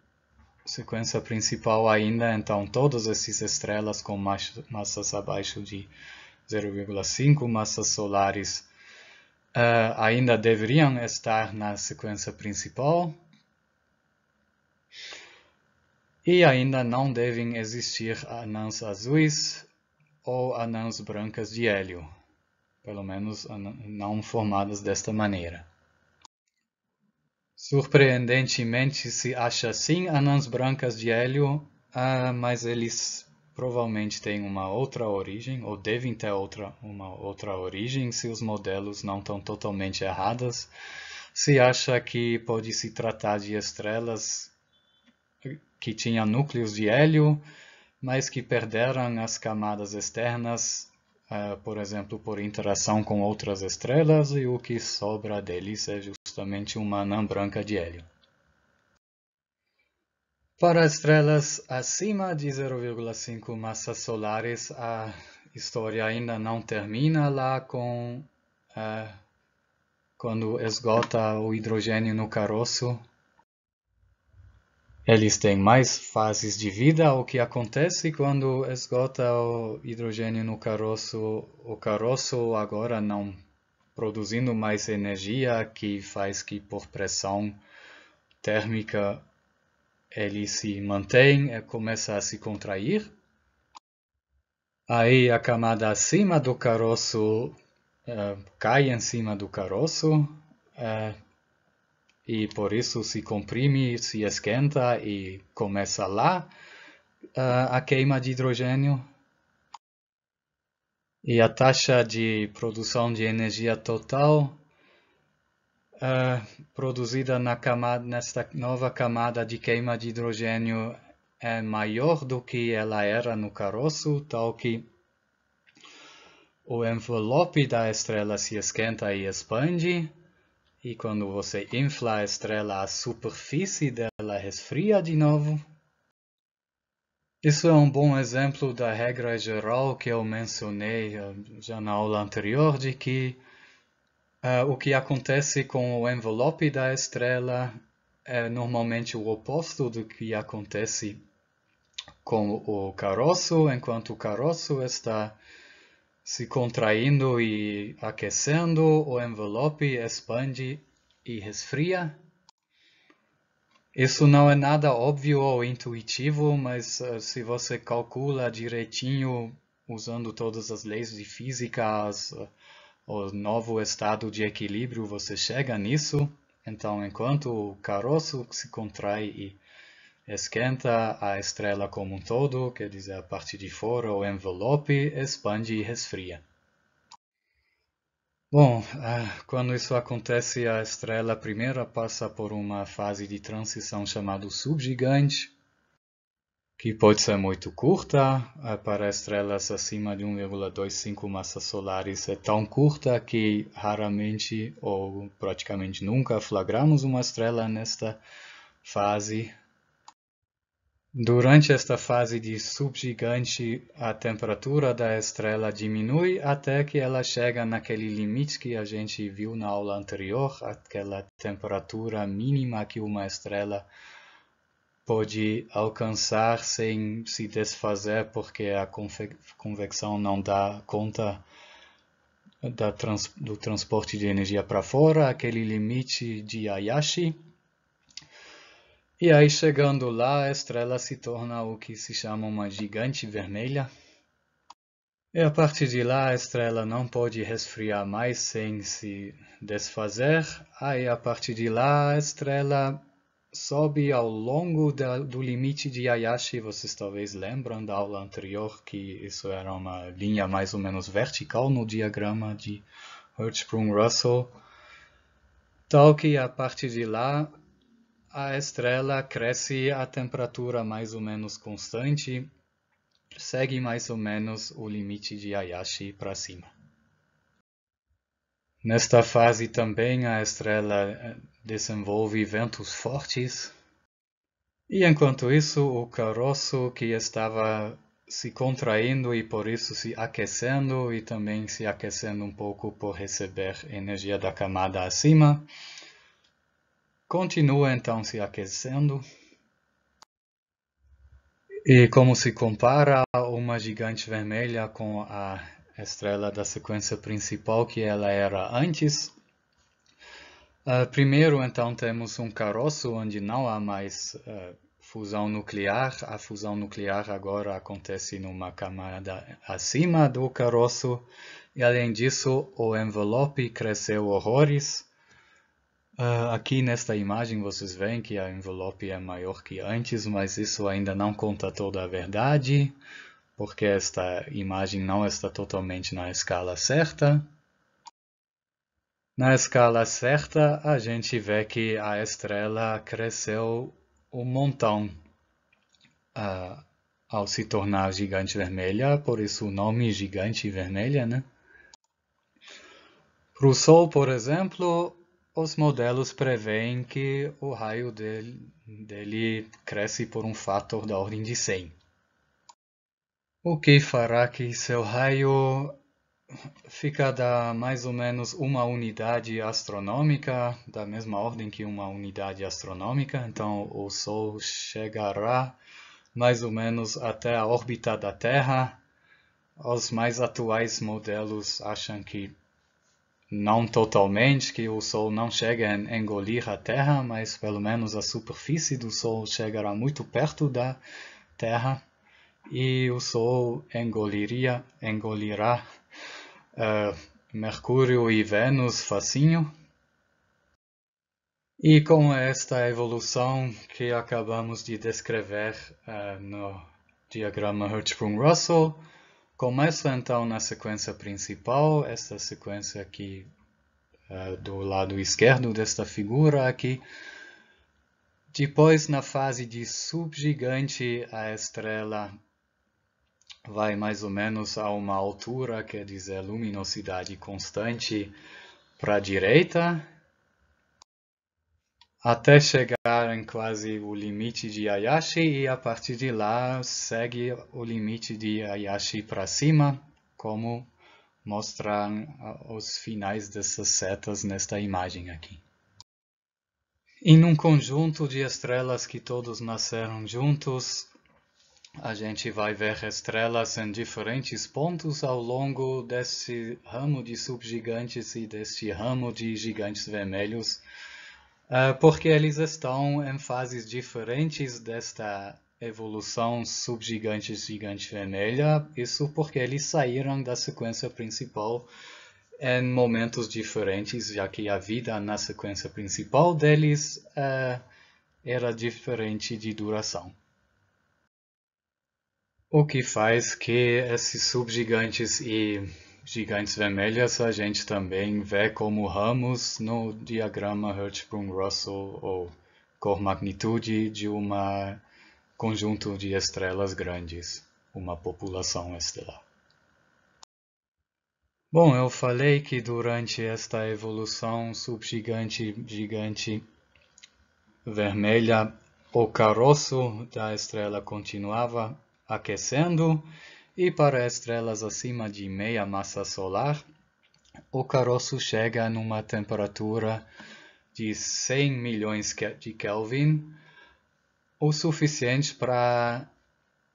B: sequência principal ainda, então todas essas estrelas com massas abaixo de 0,5 massas solares uh, ainda deveriam estar na sequência principal e ainda não devem existir anãs azuis ou anãs brancas de hélio, pelo menos não formadas desta maneira. Surpreendentemente, se acha sim anãs brancas de hélio, uh, mas eles provavelmente tem uma outra origem, ou devem ter outra, uma outra origem se os modelos não estão totalmente errados. Se acha que pode se tratar de estrelas que tinham núcleos de hélio, mas que perderam as camadas externas, eh, por exemplo, por interação com outras estrelas, e o que sobra deles é justamente uma anã branca de hélio. Para estrelas acima de 0,5 massas solares, a história ainda não termina lá com uh, quando esgota o hidrogênio no caroço. Eles têm mais fases de vida. O que acontece quando esgota o hidrogênio no caroço? O caroço agora não produzindo mais energia, que faz que por pressão térmica ele se mantém e eh, começa a se contrair. Aí a camada acima do caroço uh, cai em cima do caroço uh, e por isso se comprime, se esquenta e começa lá uh, a queima de hidrogênio. E a taxa de produção de energia total uh, produzida na camada, nesta nova camada de queima de hidrogênio é maior do que ela era no caroço, tal que o envelope da estrela se esquenta e expande, e quando você infla a estrela, a superfície dela resfria de novo. Isso é um bom exemplo da regra geral que eu mencionei eh, já na aula anterior de que Uh, o que acontece com o envelope da estrela é normalmente o oposto do que acontece com o caroço, enquanto o caroço está se contraindo e aquecendo, o envelope expande e resfria. Isso não é nada óbvio ou intuitivo, mas uh, se você calcula direitinho usando todas as leis de física, as, uh, o novo estado de equilíbrio, você chega nisso. Então, enquanto o caroço se contrai e esquenta a estrela como um todo, quer dizer, a parte de fora, o envelope expande e resfria. Bom, ah, quando isso acontece, a estrela primeira passa por uma fase de transição chamada subgigante, que pode ser muito curta, para estrelas é acima de 1,25 massas solares é tão curta que raramente ou praticamente nunca flagramos uma estrela nesta fase. Durante esta fase de subgigante, a temperatura da estrela diminui até que ela chega naquele limite que a gente viu na aula anterior, aquela temperatura mínima que uma estrela pode alcançar sem se desfazer porque a convecção não dá conta trans, do transporte de energia para fora, aquele limite de Hayashi. E aí, chegando lá, a estrela se torna o que se chama uma gigante vermelha. E a partir de lá, a estrela não pode resfriar mais sem se desfazer. Aí, a partir de lá, a estrela sobe ao longo da, do limite de Hayashi. Vocês talvez lembram da aula anterior que isso era uma linha mais ou menos vertical no diagrama de Hertzsprung-Russell. Tal que a partir de lá a estrela cresce a temperatura mais ou menos constante, segue mais ou menos o limite de Hayashi para cima. Nesta fase também a estrela eh, desenvolve ventos fortes. E enquanto isso, o caroço que estava se contraindo e por isso se aquecendo e também se aquecendo um pouco por receber energia da camada acima, continua então se aquecendo. E como se compara uma gigante vermelha com a estrela da sequência principal que ela era antes, Uh, primeiro, então, temos um caroço onde não há mais uh, fusão nuclear. A fusão nuclear agora acontece numa camada acima do caroço. E, além disso, o envelope cresceu horrores. Uh, aqui nesta imagem vocês veem que a envelope é maior que antes, mas isso ainda não conta toda a verdade, porque esta imagem não está totalmente na escala certa. Na escala certa, a gente vê que a estrela cresceu um montão uh, ao se tornar gigante vermelha, por isso o nome gigante vermelha, né? Para o Sol, por exemplo, os modelos preveem que o raio dele, dele, cresce por um fator da ordem de 100. O que fará que seu raio fica da mais ou menos uma unidade astronômica, da mesma ordem que uma unidade astronômica, então o Sol chegará mais ou menos até a órbita da Terra. Os mais atuais modelos acham que não totalmente, que o Sol não chega a engolir a Terra, mas pelo menos a superfície do Sol chegará muito perto da Terra e o Sol engoliria, engolirá uh, Mercúrio e Vênus facinho. E com esta evolução que acabamos de descrever uh, no diagrama Hertzsprung-Russell, começa então na sequência principal, esta sequência aqui uh, do lado esquerdo desta figura aqui. Depois, na fase de subgigante, a estrela vai mais ou menos a uma altura, quer dizer, luminosidade constante para a direita, até chegar em quase o limite de Hayashi e a partir de lá segue o limite de Hayashi para cima, como mostram ah, os finais dessas setas nesta imagem aqui. E num conjunto de estrelas que todos nasceram juntos, a gente vai ver estrelas em diferentes pontos ao longo desse ramo de subgigantes e deste ramo de gigantes vermelhos, eh, porque eles estão em fases diferentes desta evolução subgigante-gigante vermelha, isso porque eles saíram da sequência principal em momentos diferentes, já que a vida na sequência principal deles uh, era diferente de duração. O que faz que esses subgigantes e gigantes vermelhas a gente também vê como ramos no diagrama Hertzsprung-Russell ou cor magnitude de um conjunto de estrelas grandes, uma população estelar. Bom, eu falei que durante esta evolução subgigante gigante vermelha, o caroço da estrela continuava aquecendo, e para estrelas acima de meia massa solar, o caroço chega numa temperatura de 100 milhões de Kelvin, o suficiente para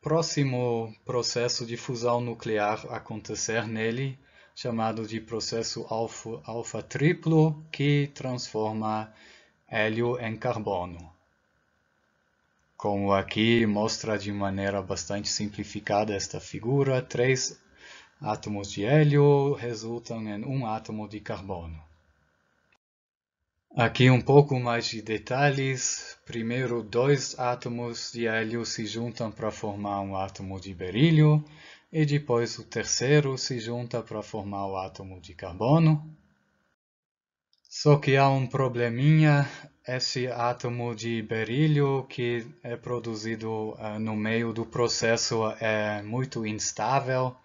B: próximo processo de fusão nuclear acontecer nele, chamado de processo alfa, alfa triplo, que transforma hélio em carbono. Como aqui mostra de maneira bastante simplificada esta figura, três átomos de hélio resultam em um átomo de carbono. Aqui um pouco mais de detalhes. Primeiro, dois átomos de hélio se juntam para formar um átomo de berílio, e depois o terceiro se junta para formar o átomo de carbono. Só que há um probleminha, esse átomo de berílio que é produzido uh, no meio do processo é muito instável,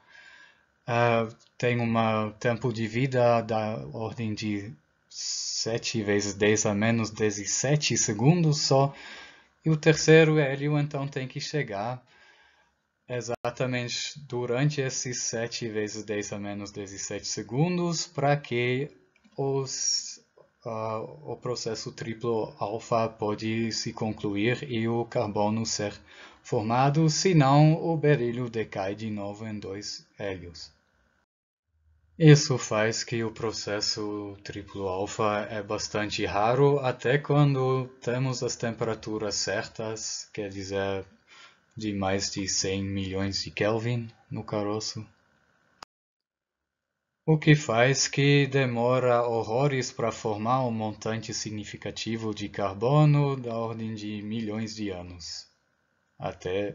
B: uh, tem um tempo de vida da ordem de 7 vezes 10 a menos 17 segundos só, e o terceiro hélio então tem que chegar exatamente durante esses 7 vezes 10 a menos 17 segundos para que os uh, o processo triplo alfa pode se concluir e o carbono ser formado, senão o berílio decai de novo em dois hélios. Isso faz que o processo triplo alfa é bastante raro até quando temos as temperaturas certas, quer dizer, de mais de 100 milhões de Kelvin no caroço. O que faz que demora horrores para formar um montante significativo de carbono da ordem de milhões de anos, até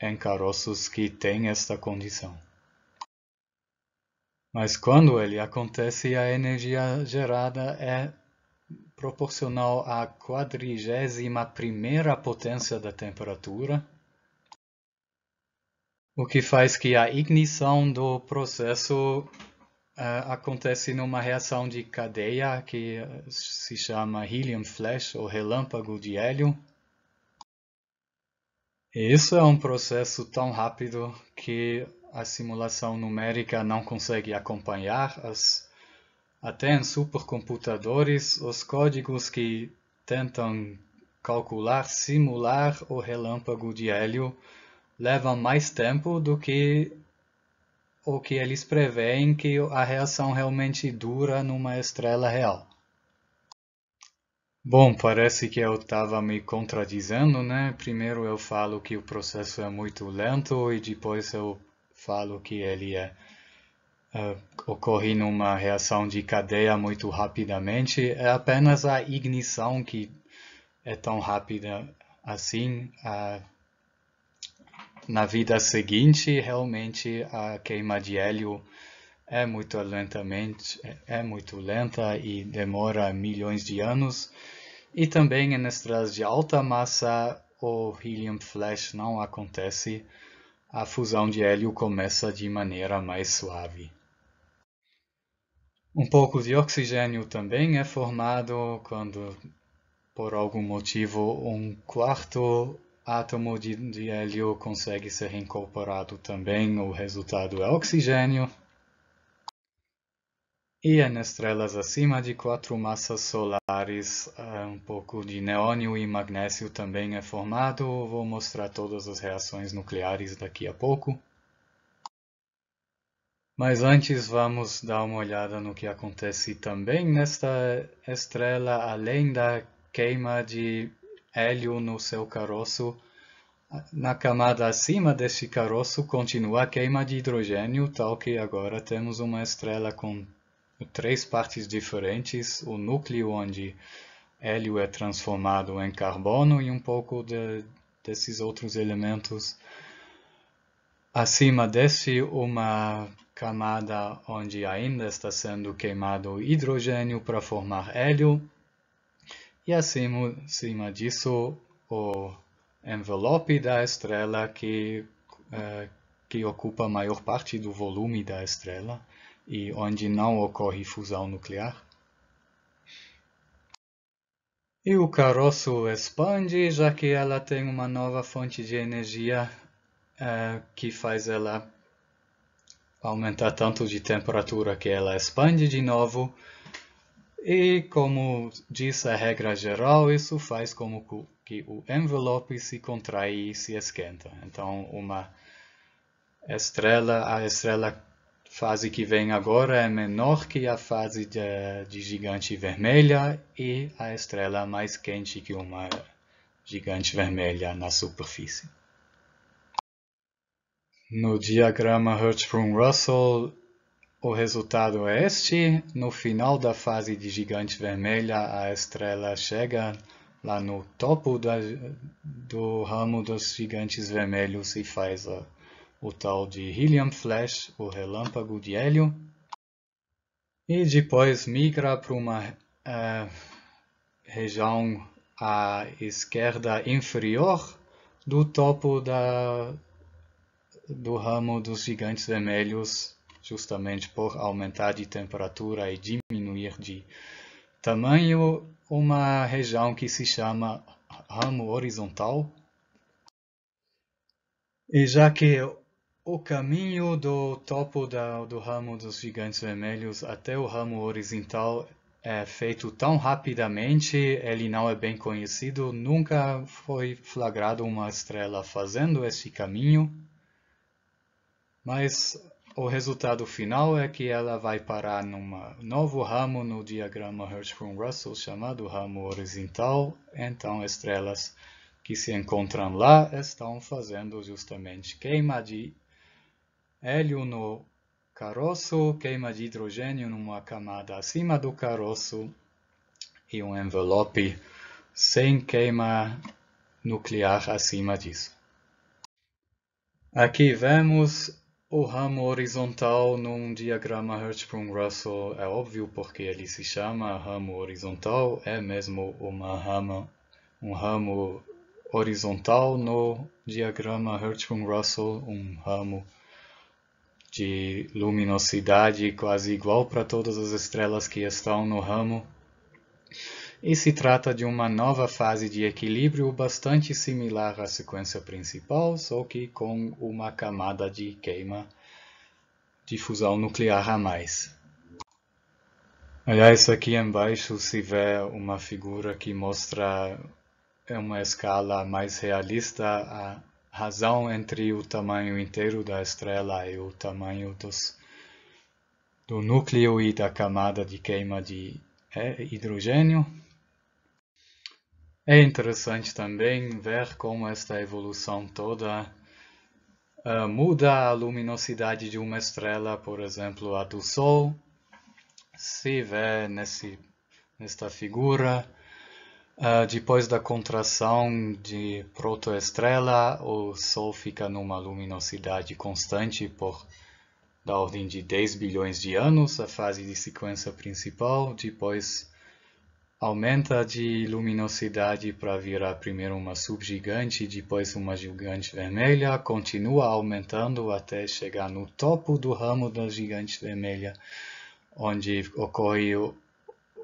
B: em caroços que têm esta condição. Mas quando ele acontece, a energia gerada é proporcional à quadrigésima primeira potência da temperatura, o que faz que a ignição do processo uh, acontece numa reação de cadeia que eh, se chama helium flash ou relâmpago de hélio. E isso é um processo tão rápido que a simulação numérica não consegue acompanhar as até em supercomputadores, os códigos que tentam calcular, simular o relâmpago de hélio levam mais tempo do que o que eles preveem que a reação realmente dura numa estrela real. Bom, parece que eu estava me contradizendo, né? Primeiro eu falo que o processo é muito lento e depois eu falo que ele é, uh, ocorre numa reação de cadeia muito rapidamente. É apenas a ignição que é tão rápida assim. Uh, na vida seguinte, realmente a queima de hélio é muito lentamente, é muito lenta e demora milhões de anos. E também em estrelas de alta massa, o helium flash não acontece. A fusão de hélio começa de maneira mais suave. Um pouco de oxigênio também é formado quando, por algum motivo, um quarto átomo de, de hélio consegue ser incorporado também, o resultado é oxigênio. E em estrelas acima de quatro massas solares, é, um pouco de neônio e magnésio também é formado. Vou mostrar todas as reações nucleares daqui a pouco. Mas antes vamos dar uma olhada no que acontece também nesta estrela, além da queima de hélio no seu caroço. Na camada acima deste caroço continua a queima de hidrogênio, tal que agora temos uma estrela com três partes diferentes, o núcleo onde hélio é transformado em carbono e um pouco de, desses outros elementos. Acima deste, uma camada onde ainda está sendo queimado hidrogênio para formar hélio, e acima disso o envelope da estrela que, uh, que ocupa a maior parte do volume da estrela e onde não ocorre fusão nuclear. E o caroço expande, já que ela tem uma nova fonte de energia uh, que faz ela aumentar tanto de temperatura que ela expande de novo, e como diz a regra geral, isso faz com que o envelope se contrai e se esquenta. Então, uma estrela, a estrela fase que vem agora é menor que a fase de, de gigante vermelha e a estrela mais quente que uma gigante vermelha na superfície. No diagrama Hertzsprung-Russell, o resultado é este. No final da fase de gigante vermelha, a estrela chega lá no topo da, do ramo dos gigantes vermelhos e faz a, o tal de Helium Flash, o relâmpago de hélio. E depois migra para uma uh, região à esquerda inferior do topo da, do ramo dos gigantes vermelhos justamente por aumentar de temperatura e diminuir de tamanho, uma região que se chama ramo horizontal. E já que o caminho do topo da, do ramo dos gigantes vermelhos até o ramo horizontal é feito tão rapidamente, ele não é bem conhecido, nunca foi flagrado uma estrela fazendo este caminho, mas o resultado final é que ela vai parar num novo ramo no diagrama hertzsprung russell chamado ramo horizontal. Então, estrelas que se encontram lá estão fazendo justamente queima de hélio no caroço, queima de hidrogênio numa camada acima do caroço e um envelope sem queima nuclear acima disso. Aqui vemos o ramo horizontal num diagrama Hertzsprung-Russell é óbvio porque ele se chama ramo horizontal, é mesmo uma rama, um ramo horizontal no diagrama Hertzsprung-Russell, um ramo de luminosidade quase igual para todas as estrelas que estão no ramo e se trata de uma nova fase de equilíbrio bastante similar à sequência principal, só que com uma camada de queima de fusão nuclear a mais. Aliás, aqui embaixo se vê uma figura que mostra em uma escala mais realista a razão entre o tamanho inteiro da estrela e o tamanho dos, do núcleo e da camada de queima de é, hidrogênio. É interessante também ver como esta evolução toda uh, muda a luminosidade de uma estrela, por exemplo, a do Sol. Se vê nesse, nesta figura, uh, depois da contração de protoestrela, o Sol fica numa luminosidade constante por da ordem de 10 bilhões de anos, a fase de sequência principal, depois Aumenta de luminosidade para virar primeiro uma subgigante, depois uma gigante vermelha, continua aumentando até chegar no topo do ramo da gigante vermelha, onde ocorre o,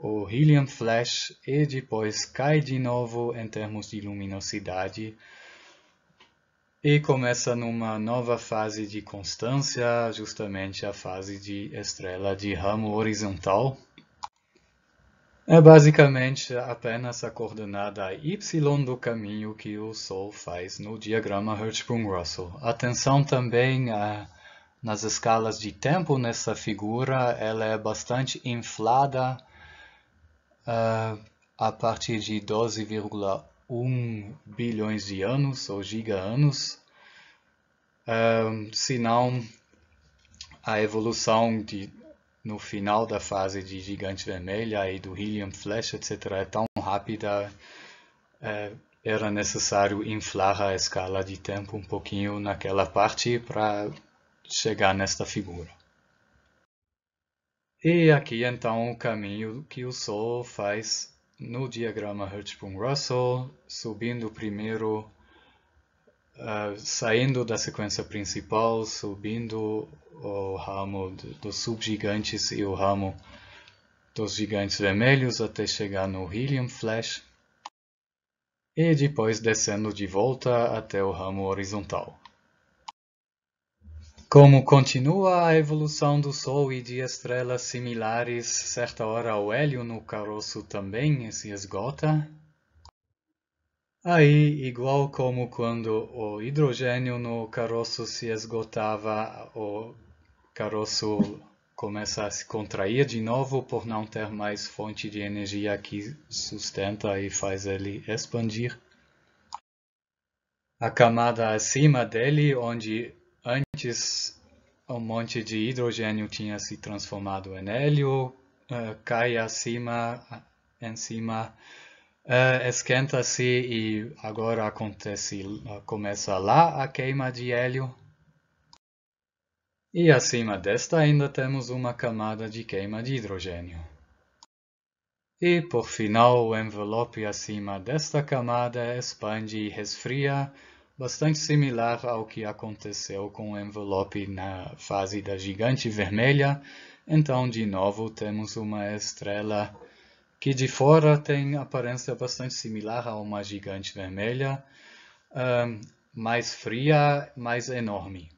B: o helium flash e depois cai de novo em termos de luminosidade e começa numa nova fase de constância, justamente a fase de estrela de ramo horizontal é basicamente apenas a coordenada y do caminho que o Sol faz no diagrama Hertzsprung-Russell. Atenção também a nas escalas de tempo nessa figura, ela é bastante inflada uh, a partir de 12,1 bilhões de anos ou giga-anos, uh, ah, senão a evolução de no final da fase de Gigante Vermelha e do Helium Flash, etc., é tão rápida, é, era necessário inflar a escala de tempo um pouquinho naquela parte para chegar nesta figura. E aqui então o caminho que o Sol faz no diagrama Hertzsprung-Russell, subindo primeiro uh, saindo da sequência principal, subindo o ramo dos subgigantes e o ramo dos gigantes vermelhos até chegar no Helium Flash e depois descendo de volta até o ramo horizontal. Como continua a evolução do Sol e de estrelas similares, certa hora o hélio no caroço também se esgota, Aí, igual como quando o hidrogênio no caroço se esgotava, o caroço começa a se contrair de novo por não ter mais fonte de energia que sustenta e faz ele expandir. A camada acima dele, onde antes um monte de hidrogênio tinha se transformado em hélio, eh, cai acima, em cima Uh, Esquenta-se e agora acontece, eh, começa lá a queima de hélio. E acima desta ainda temos uma camada de queima de hidrogênio. E por final, o envelope acima desta camada expande e resfria, bastante similar ao que aconteceu com o envelope na fase da gigante vermelha. Então, de novo, temos uma estrela que de fora tem aparência bastante similar a uma gigante vermelha, um, mais fria, mais enorme.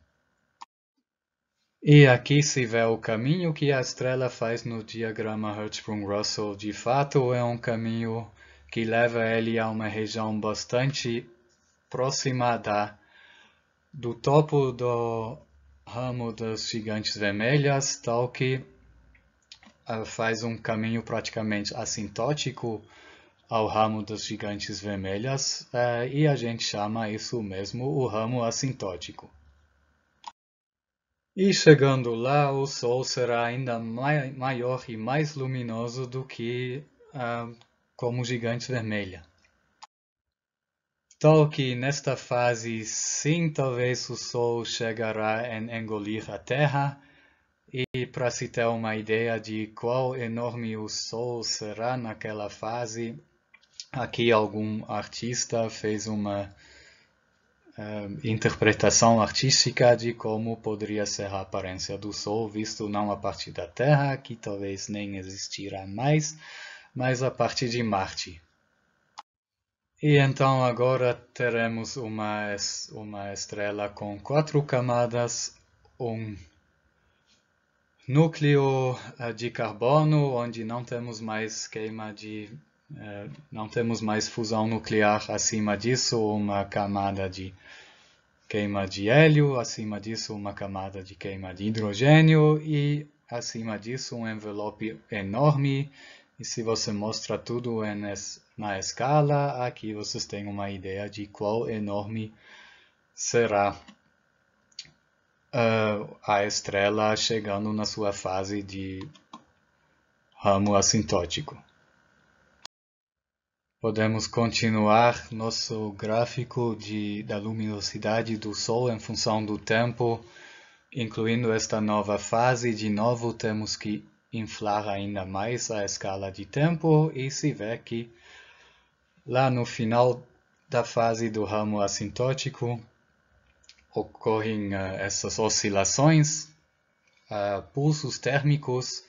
B: E aqui se vê o caminho que a estrela faz no diagrama Hertzsprung-Russell. De fato, é um caminho que leva ele a uma região bastante próxima da, do topo do ramo das gigantes vermelhas, tal que ah, faz um caminho praticamente assintótico ao ramo das gigantes vermelhas eh, e a gente chama isso mesmo o ramo assintótico. E chegando lá, o Sol será ainda maior e mais luminoso do que uh, como gigante vermelha. Tal que nesta fase, sim, talvez o Sol chegará a engolir a Terra, e para se ter uma ideia de qual enorme o sol será naquela fase, aqui algum artista fez uma uh, interpretação artística de como poderia ser a aparência do sol, visto não a partir da Terra, que talvez nem existirá mais, mas a partir de Marte. E então agora teremos uma, uma estrela com quatro camadas, um núcleo eh, de carbono, onde não temos mais queima de eh, não temos mais fusão nuclear acima disso, uma camada de queima de hélio, acima disso uma camada de queima de hidrogênio e acima disso um envelope enorme. E se você mostra tudo é na escala, aqui vocês têm uma ideia de qual enorme será uh, a estrela chegando na sua fase de ramo assintótico. Podemos continuar nosso gráfico de, da luminosidade do Sol em função do tempo, incluindo esta nova fase. De novo, temos que inflar ainda mais a escala de tempo e se vê que lá no final da fase do ramo assintótico ocorrem ah, essas oscilações, ah, pulsos térmicos,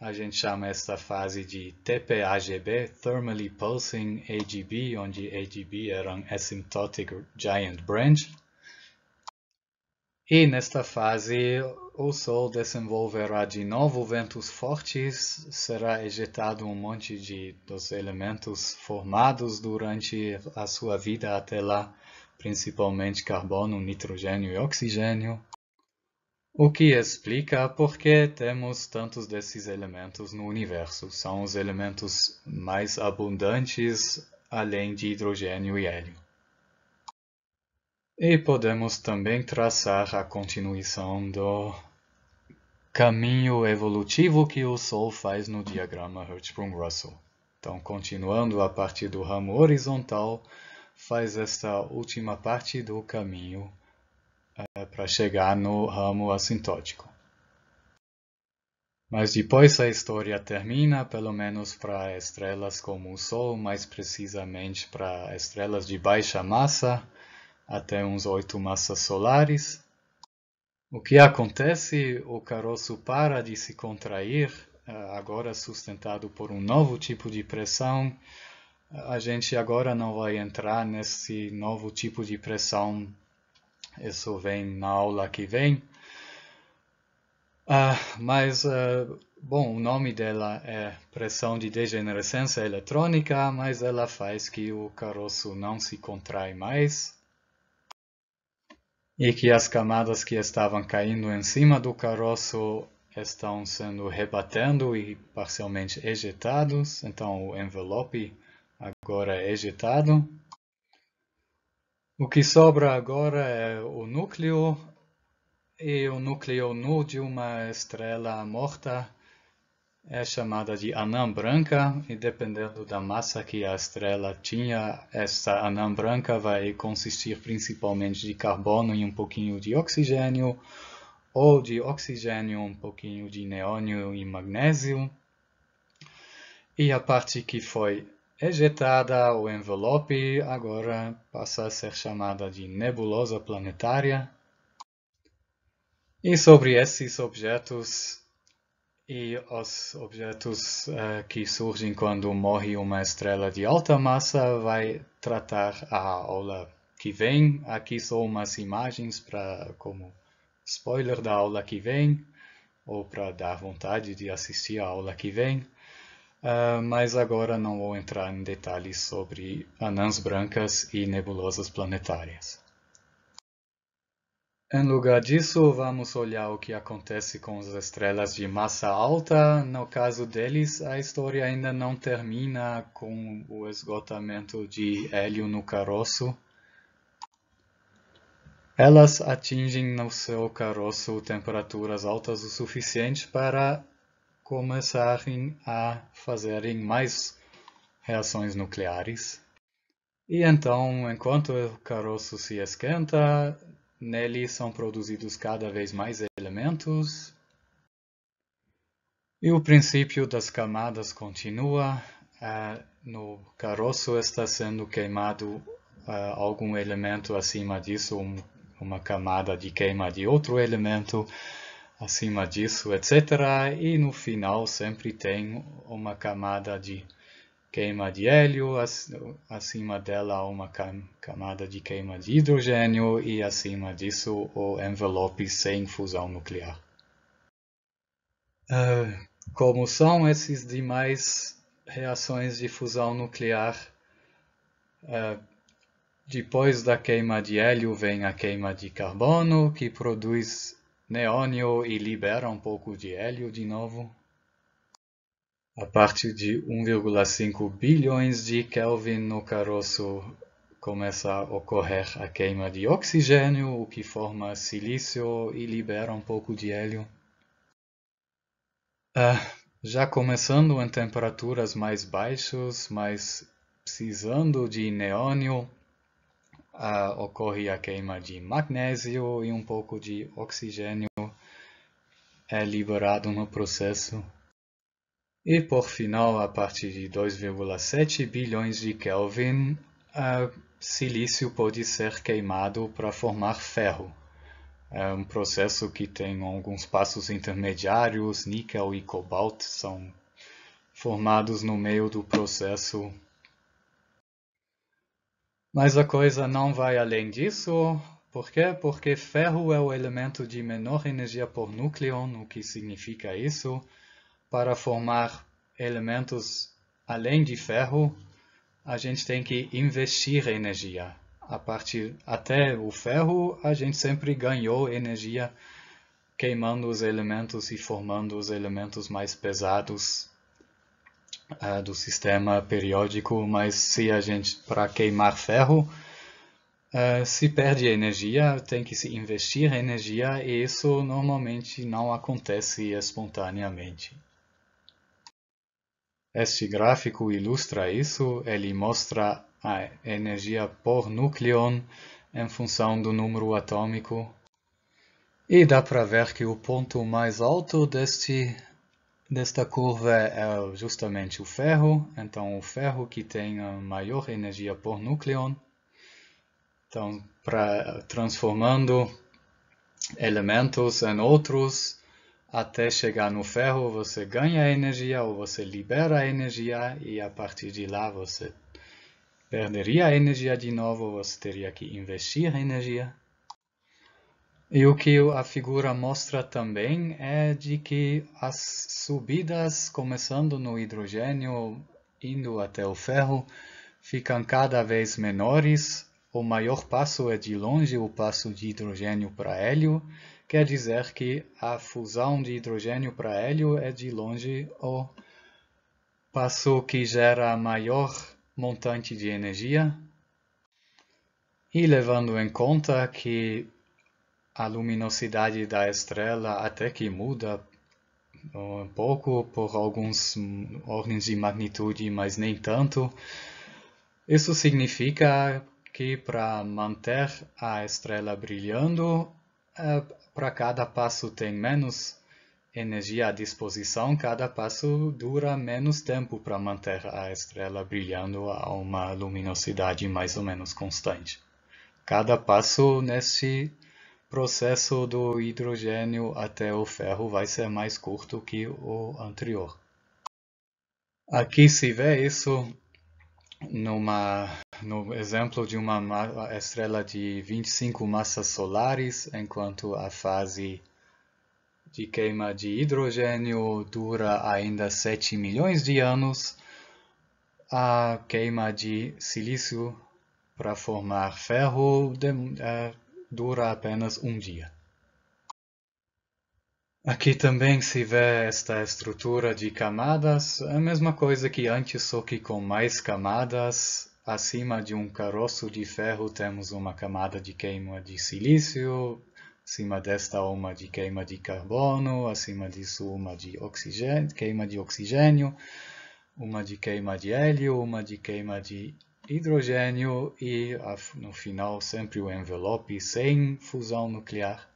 B: a gente chama essa fase de TPAGB, Thermally Pulsing AGB, onde AGB era um Asymptotic Giant Branch. E nesta fase, o Sol desenvolverá de novo ventos fortes, será ejetado um monte de, dos elementos formados durante a sua vida até lá, principalmente carbono, nitrogênio e oxigênio, o que explica por que temos tantos desses elementos no universo. São os elementos mais abundantes além de hidrogênio e hélio. E podemos também traçar a continuação do caminho evolutivo que o Sol faz no diagrama Hertzsprung-Russell. Então, continuando a partir do ramo horizontal, faz essa última parte do caminho eh, para chegar no ramo assintótico. Mas depois a história termina, pelo menos para estrelas como o Sol, mais precisamente para estrelas de baixa massa, até uns oito massas solares. O que acontece? O caroço para de se contrair, eh, agora sustentado por um novo tipo de pressão, a gente agora não vai entrar nesse novo tipo de pressão. Isso vem na aula que vem. Ah, mas, uh, bom, o nome dela é pressão de degenerescência eletrônica, mas ela faz que o caroço não se contrai mais e que as camadas que estavam caindo em cima do caroço estão sendo rebatendo e parcialmente ejetados, então o envelope agora é ejetado. O que sobra agora é o núcleo e o núcleo nu de uma estrela morta é chamada de anã branca e dependendo da massa que a estrela tinha, essa anã branca vai consistir principalmente de carbono e um pouquinho de oxigênio, ou de oxigênio, um pouquinho de neônio e magnésio. E a parte que foi ejetada o envelope agora passa a ser chamada de nebulosa planetária. E sobre esses objetos e os objetos uh, que surgem quando morre uma estrela de alta massa vai tratar a aula que vem. Aqui são umas imagens para como spoiler da aula que vem ou para dar vontade de assistir a aula que vem. Ah, mas agora não vou entrar em detalhes sobre anãs brancas e nebulosas planetárias. Em lugar disso, vamos olhar o que acontece com as estrelas de massa alta. No caso deles, a história ainda não termina com o esgotamento de hélio no caroço. Elas atingem no seu caroço temperaturas altas o suficiente para começarem a fazerem mais reações nucleares. E então, enquanto o caroço se esquenta, nele são produzidos cada vez mais elementos. E o princípio das camadas continua. Uh, no caroço está sendo queimado uh, algum elemento acima disso, um, uma camada de queima de outro elemento acima disso, etc. E no final sempre tem uma camada de queima de hélio, acima dela uma camada de queima de hidrogênio e acima disso o envelope sem fusão nuclear. Uh, como são esses demais reações de fusão nuclear? Uh, depois da queima de hélio vem a queima de carbono, que produz neônio e libera um pouco de hélio de novo. A partir de 1,5 bilhões de Kelvin no caroço começa a ocorrer a queima de oxigênio, o que forma silício e libera um pouco de hélio. Ah, já começando em temperaturas mais baixas, mas precisando de neônio, uh, ocorre a queima de magnésio e um pouco de oxigênio é liberado no processo. E por final, a partir de 2,7 bilhões de Kelvin, uh, silício pode ser queimado para formar ferro. É um processo que tem alguns passos intermediários, níquel e cobalto são formados no meio do processo mas a coisa não vai além disso. Por quê? Porque ferro é o elemento de menor energia por núcleo, o que significa isso? Para formar elementos além de ferro, a gente tem que investir energia. A partir até o ferro, a gente sempre ganhou energia queimando os elementos e formando os elementos mais pesados uh, do sistema periódico, mas se a gente, para queimar ferro, Uh, se perde energia, tem que se investir energia e isso normalmente não acontece espontaneamente. Este gráfico ilustra isso, ele mostra a energia por núcleon em função do número atômico. E dá para ver que o ponto mais alto deste desta curva é justamente o ferro, então o ferro que tem a maior energia por núcleo. Então, pra, transformando elementos em outros, até chegar no ferro, você ganha energia ou você libera energia e a partir de lá você perderia energia de novo, você teria que investir energia. E o que a figura mostra também é de que as subidas, começando no hidrogênio, indo até o ferro, ficam cada vez menores. O maior passo é de longe o passo de hidrogênio para hélio, quer dizer que a fusão de hidrogênio para hélio é de longe o passo que gera maior montante de energia. E levando em conta que a luminosidade da estrela até que muda um eh, pouco por alguns hum, ordens de magnitude, mas nem tanto. Isso significa que para manter a estrela brilhando, eh, para cada passo tem menos energia à disposição, cada passo dura menos tempo para manter a estrela brilhando a uma luminosidade mais ou menos constante. Cada passo nesse processo do hidrogênio até o ferro vai ser mais curto que o anterior. Aqui se vê isso numa, no exemplo de uma estrela de 25 massas solares, enquanto a fase de queima de hidrogênio dura ainda 7 milhões de anos, a queima de silício para formar ferro de, uh, dura apenas um dia. Aqui também se vê esta estrutura de camadas, a mesma coisa que antes, só que com mais camadas. Acima de um caroço de ferro temos uma camada de queima de silício, acima desta uma de queima de carbono, acima disso uma de oxigênio, queima de oxigênio, uma de queima de hélio, uma de queima de hidrogênio e, no final, sempre o envelope sem fusão nuclear.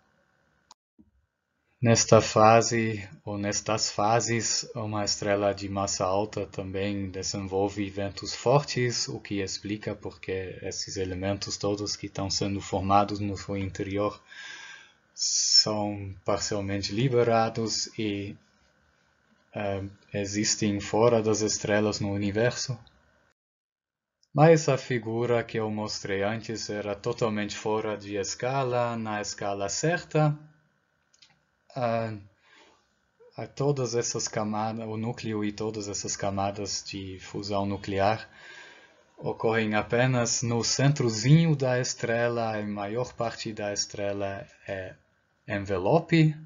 B: Nesta fase, ou nestas fases, uma estrela de massa alta também desenvolve ventos fortes, o que explica porque esses elementos todos que estão sendo formados no seu interior são parcialmente liberados e uh, existem fora das estrelas no universo. Mas a figura que eu mostrei antes era totalmente fora de escala, na escala certa. Ah, a todas essas camadas, o núcleo e todas essas camadas de fusão nuclear ocorrem apenas no centrozinho da estrela, a maior parte da estrela é envelope.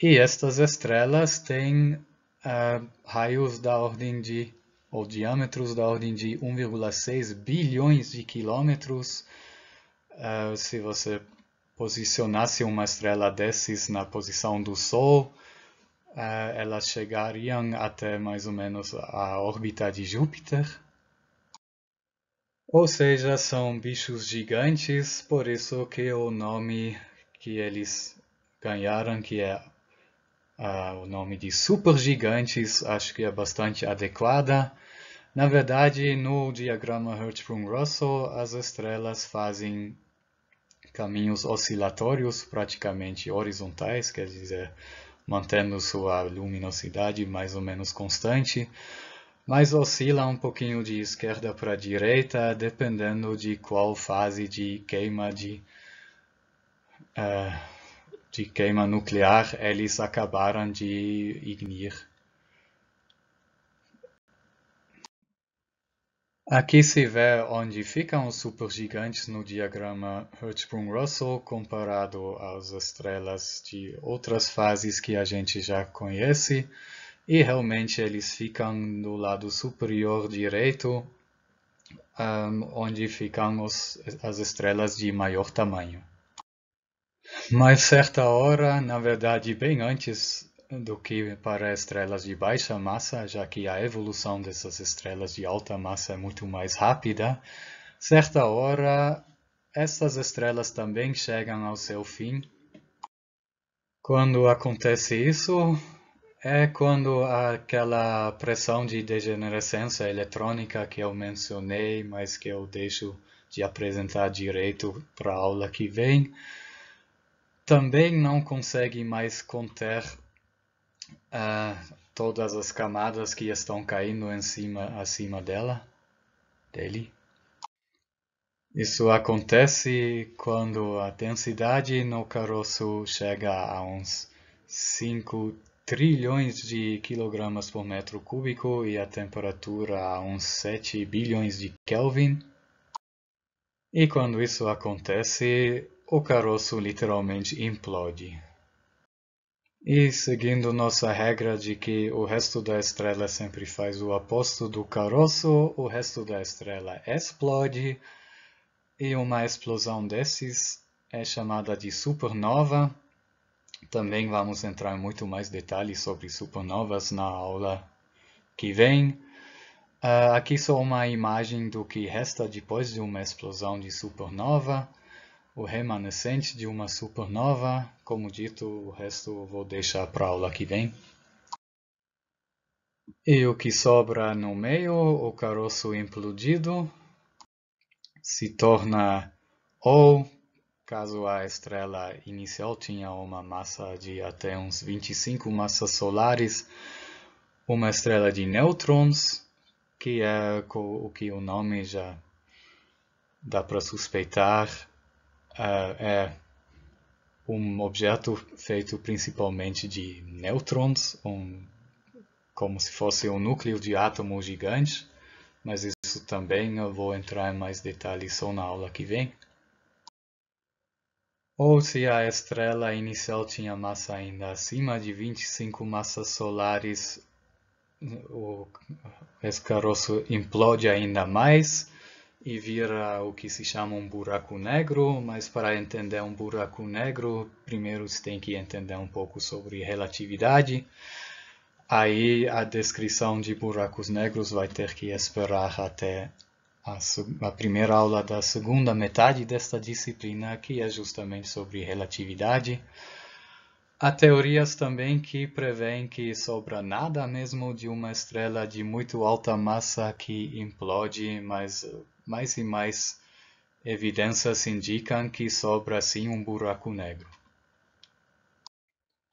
B: E estas estrelas têm uh, raios da ordem de ou diâmetros da ordem de 1,6 bilhões de quilômetros. Uh, se você posicionasse uma estrela desses na posição do Sol, uh, elas chegariam até mais ou menos a órbita de Júpiter. Ou seja, são bichos gigantes, por isso que o nome que eles ganharam, que é uh, o nome de supergigantes, acho que é bastante adequada. Na verdade, no diagrama Hertzsprung-Russell, as estrelas fazem caminhos oscilatórios praticamente horizontais, quer dizer, mantendo sua luminosidade mais ou menos constante, mas oscila um pouquinho de esquerda para direita, dependendo de qual fase de queima de, uh, de queima nuclear eles acabaram de ignir Aqui se vê onde ficam os supergigantes no diagrama Hertzsprung-Russell comparado às estrelas de outras fases que a gente já conhece, e realmente eles ficam no lado superior direito, um, onde ficam os, as estrelas de maior tamanho. Mas certa hora, na verdade bem antes do que para estrelas de baixa massa, já que a evolução dessas estrelas de alta massa é muito mais rápida, certa hora essas estrelas também chegam ao seu fim. Quando acontece isso, é quando aquela pressão de degenerescência eletrônica que eu mencionei, mas que eu deixo de apresentar direito para a aula que vem, também não consegue mais conter uh, todas as camadas que estão caindo em cima, acima dela, dele. Isso acontece quando a densidade no caroço chega a uns 5 trilhões de quilogramas por metro cúbico e a temperatura a uns 7 bilhões de Kelvin. E quando isso acontece, o caroço literalmente implode. E seguindo nossa regra de que o resto da estrela sempre faz o aposto do caroço, o resto da estrela explode, e uma explosão desses é chamada de supernova. Também vamos entrar em muito mais detalhes sobre supernovas na aula que vem. Uh, aqui só uma imagem do que resta depois de uma explosão de supernova o remanescente de uma supernova. Como dito, o resto vou deixar para a aula que vem. E o que sobra no meio, o caroço implodido, se torna ou, caso a estrela inicial tinha uma massa de até uns 25 massas solares, uma estrela de nêutrons, que é o que o nome já dá para suspeitar, uh, é um objeto feito principalmente de nêutrons, um, como se fosse um núcleo de átomos gigante, mas isso também eu vou entrar em mais detalhes só na aula que vem. Ou se a estrela inicial tinha massa ainda acima de 25 massas solares, o escaroço implode ainda mais e vira o que se chama um buraco negro, mas para entender um buraco negro, primeiro se tem que entender um pouco sobre relatividade. Aí a descrição de buracos negros vai ter que esperar até a, a primeira aula da segunda metade desta disciplina, que é justamente sobre relatividade. Há teorias também que prevêem que sobra nada mesmo de uma estrela de muito alta massa que implode, mas mais e mais evidências indicam que sobra sim um buraco negro.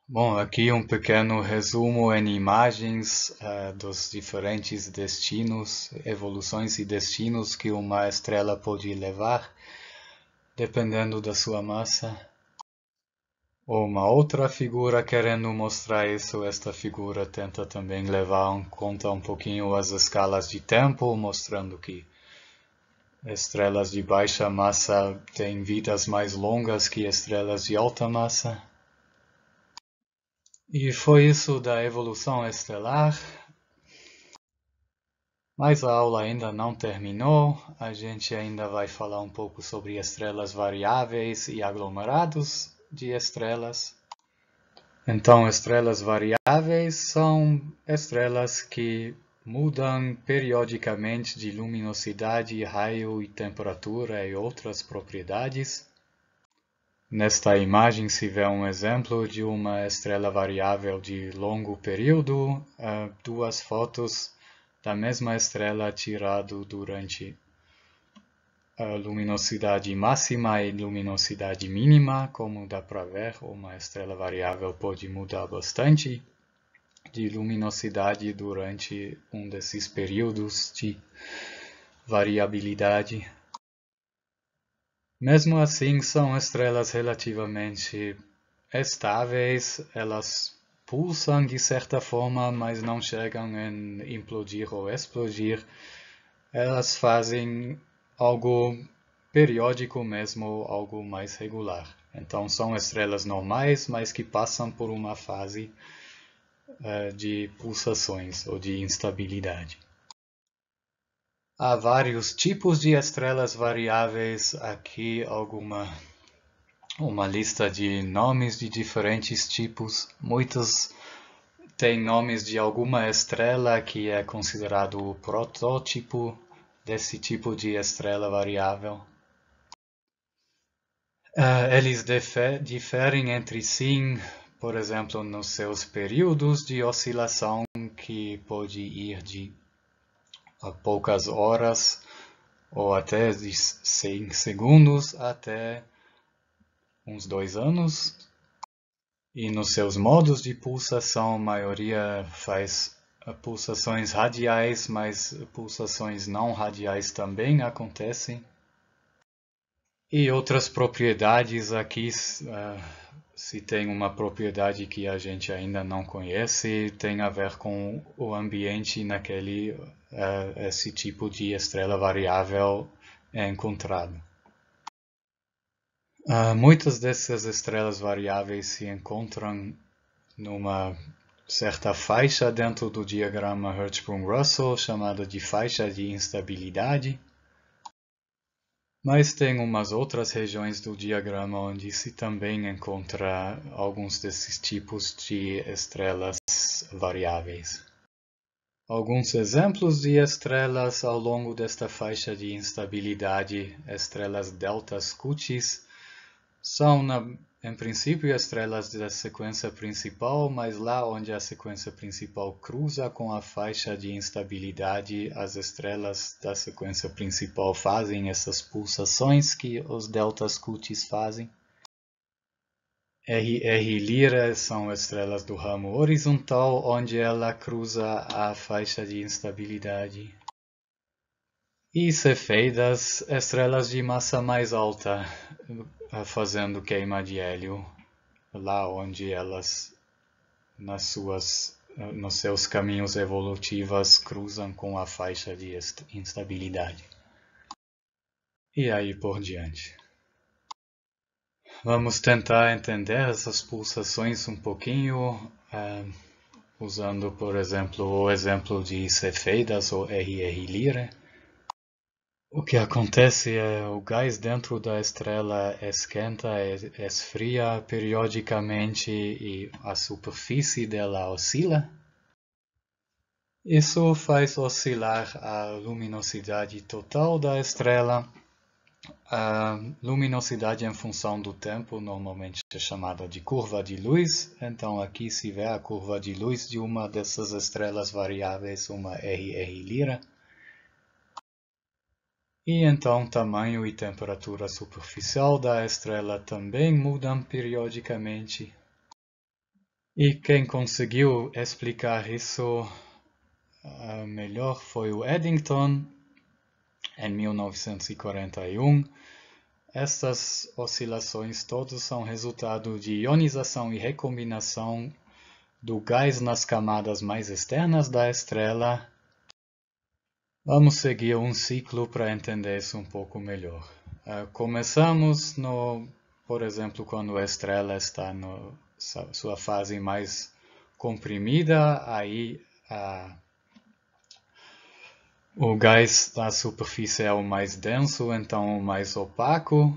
B: Bom, aqui um pequeno resumo em imagens uh, dos diferentes destinos, evoluções e destinos que uma estrela pode levar, dependendo da sua massa. Uma outra figura querendo mostrar isso, esta figura tenta também levar em conta um pouquinho as escalas de tempo, mostrando que Estrelas de baixa massa têm vidas mais longas que estrelas de alta massa. E foi isso da evolução estelar. Mas a aula ainda não terminou, a gente ainda vai falar um pouco sobre estrelas variáveis e aglomerados de estrelas. Então, estrelas variáveis são estrelas que mudam periodicamente de luminosidade, raio e temperatura e outras propriedades. Nesta imagem se vê um exemplo de uma estrela variável de longo período, eh, duas fotos da mesma estrela tirado durante a eh, luminosidade máxima e luminosidade mínima, como dá para ver, uma estrela variável pode mudar bastante de luminosidade durante um desses períodos de variabilidade. Mesmo assim, são estrelas relativamente estáveis, elas pulsam de certa forma, mas não chegam a implodir ou explodir. Elas fazem algo periódico mesmo, algo mais regular. Então são estrelas normais, mas que passam por uma fase é, de pulsações ou de instabilidade. Há vários tipos de estrelas variáveis, aqui alguma uma lista de nomes de diferentes tipos. Muitos têm nomes de alguma estrela que é considerado o protótipo desse tipo de estrela variável. É, eles diferem entre si por exemplo, nos seus períodos de oscilação, que pode ir de poucas horas ou até de 100 segundos até uns dois anos. E nos seus modos de pulsação, a maioria faz ah, pulsações radiais, mas pulsações não radiais também acontecem. E outras propriedades aqui uh, se tem uma propriedade que a gente ainda não conhece, tem a ver com o ambiente naquele uh, esse tipo de estrela variável é encontrado. Uh, muitas dessas estrelas variáveis se encontram numa certa faixa dentro do diagrama Hertzsprung-Russell, chamada de faixa de instabilidade. Mas tem umas outras regiões do diagrama onde se também encontra alguns desses tipos de estrelas variáveis. Alguns exemplos de estrelas ao longo desta faixa de instabilidade, estrelas deltas cutis, são na em princípio, as estrelas da sequência principal, mas lá onde a sequência principal cruza com a faixa de instabilidade, as estrelas da sequência principal fazem essas pulsações que os deltas cutis fazem. RR Lyra são estrelas do ramo horizontal, onde ela cruza a faixa de instabilidade. E Cefeidas, estrelas de massa mais alta, fazendo queima de hélio lá onde elas, nas suas, nos seus caminhos evolutivos, cruzam com a faixa de instabilidade. E aí por diante. Vamos tentar entender essas pulsações um pouquinho, uh, usando, por exemplo, o exemplo de Cefeidas ou RR Lira o que acontece é o gás dentro da estrela é esquenta, é, é esfria periodicamente e a superfície dela oscila. Isso faz oscilar a luminosidade total da estrela. A luminosidade em função do tempo, normalmente é chamada de curva de luz. Então aqui se vê a curva de luz de uma dessas estrelas variáveis, uma RR Lira. E então tamanho e temperatura superficial da estrela também mudam periodicamente. E quem conseguiu explicar isso ah, melhor foi o Eddington, em 1941. Estas oscilações todas são resultado de ionização e recombinação do gás nas camadas mais externas da estrela Vamos seguir um ciclo para entender isso um pouco melhor. Uh, começamos, no, por exemplo, quando a estrela está na sua fase mais comprimida, aí uh, o gás da superfície é o mais denso, então o mais opaco.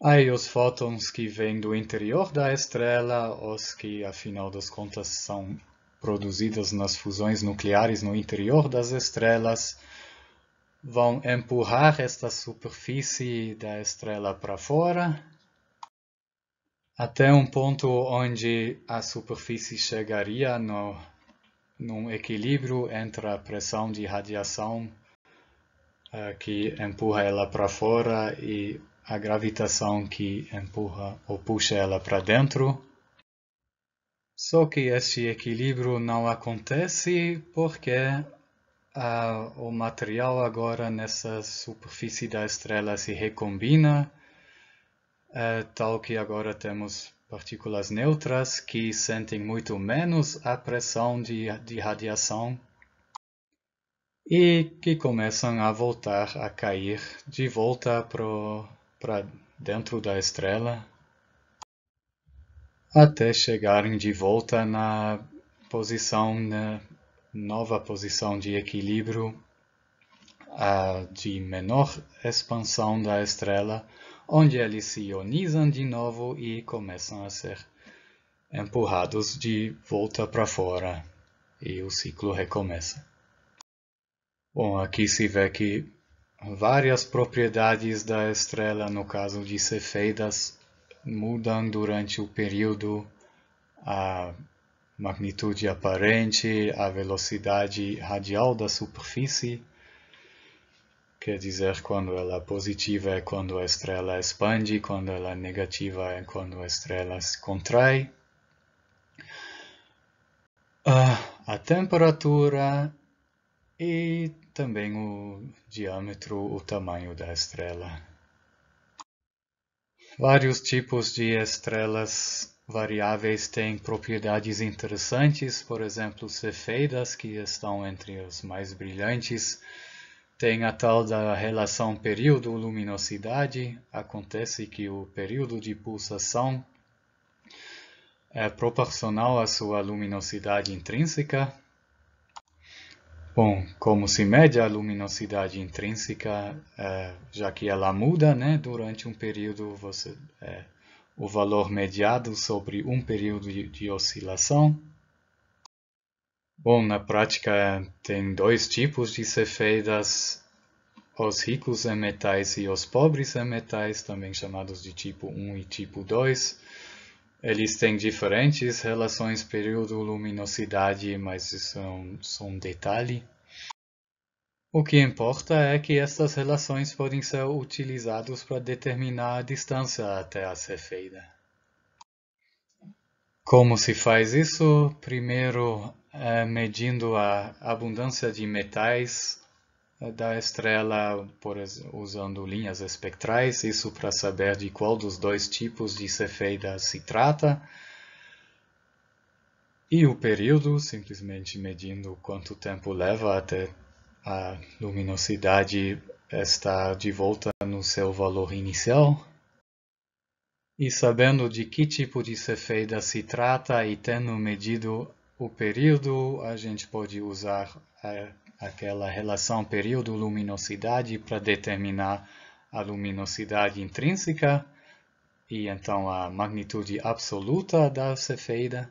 B: Aí os fótons que vêm do interior da estrela, os que afinal das contas são produzidas nas fusões nucleares no interior das estrelas vão empurrar esta superfície da estrela para fora até um ponto onde a superfície chegaria no, num equilíbrio entre a pressão de radiação uh, que empurra ela para fora e a gravitação que empurra ou puxa ela para dentro. Só que esse equilíbrio não acontece porque ah, o material agora nessa superfície da estrela se recombina, eh, tal que agora temos partículas neutras que sentem muito menos a pressão de, de radiação e que começam a voltar a cair de volta para dentro da estrela até chegarem de volta na posição, na nova posição de equilíbrio de menor expansão da estrela, onde eles se ionizam de novo e começam a ser empurrados de volta para fora e o ciclo recomeça. Bom, aqui se vê que várias propriedades da estrela, no caso de Cefeidas, mudam durante o período, a magnitude aparente, a velocidade radial da superfície, quer dizer, quando ela é positiva é quando a estrela expande, quando ela é negativa é quando a estrela se contrai. Ah, a temperatura e também o diâmetro, o tamanho da estrela. Vários tipos de estrelas variáveis têm propriedades interessantes, por exemplo, cefeidas, que estão entre as mais brilhantes. Tem a tal da relação período-luminosidade, acontece que o período de pulsação é proporcional à sua luminosidade intrínseca, Bom, como se mede a luminosidade intrínseca, é, já que ela muda né, durante um período, você, é, o valor mediado sobre um período de, de oscilação. Bom, na prática, tem dois tipos de cefeidas, os ricos em é metais e os pobres em é metais, também chamados de tipo 1 e tipo 2. Eles têm diferentes relações período-luminosidade, mas isso é um, só um detalhe. O que importa é que estas relações podem ser utilizadas para determinar a distância até a ser feita. Como se faz isso? Primeiro, eh, medindo a abundância de metais eh, da estrela por, usando linhas espectrais, isso para saber de qual dos dois tipos de Cefeida se trata. E o período, simplesmente medindo quanto tempo leva até a luminosidade estar de volta no seu valor inicial. E sabendo de que tipo de Cefeida se trata e tendo medido o período, a gente pode usar a eh, aquela relação período-luminosidade para determinar a luminosidade intrínseca e então a magnitude absoluta da cefeida.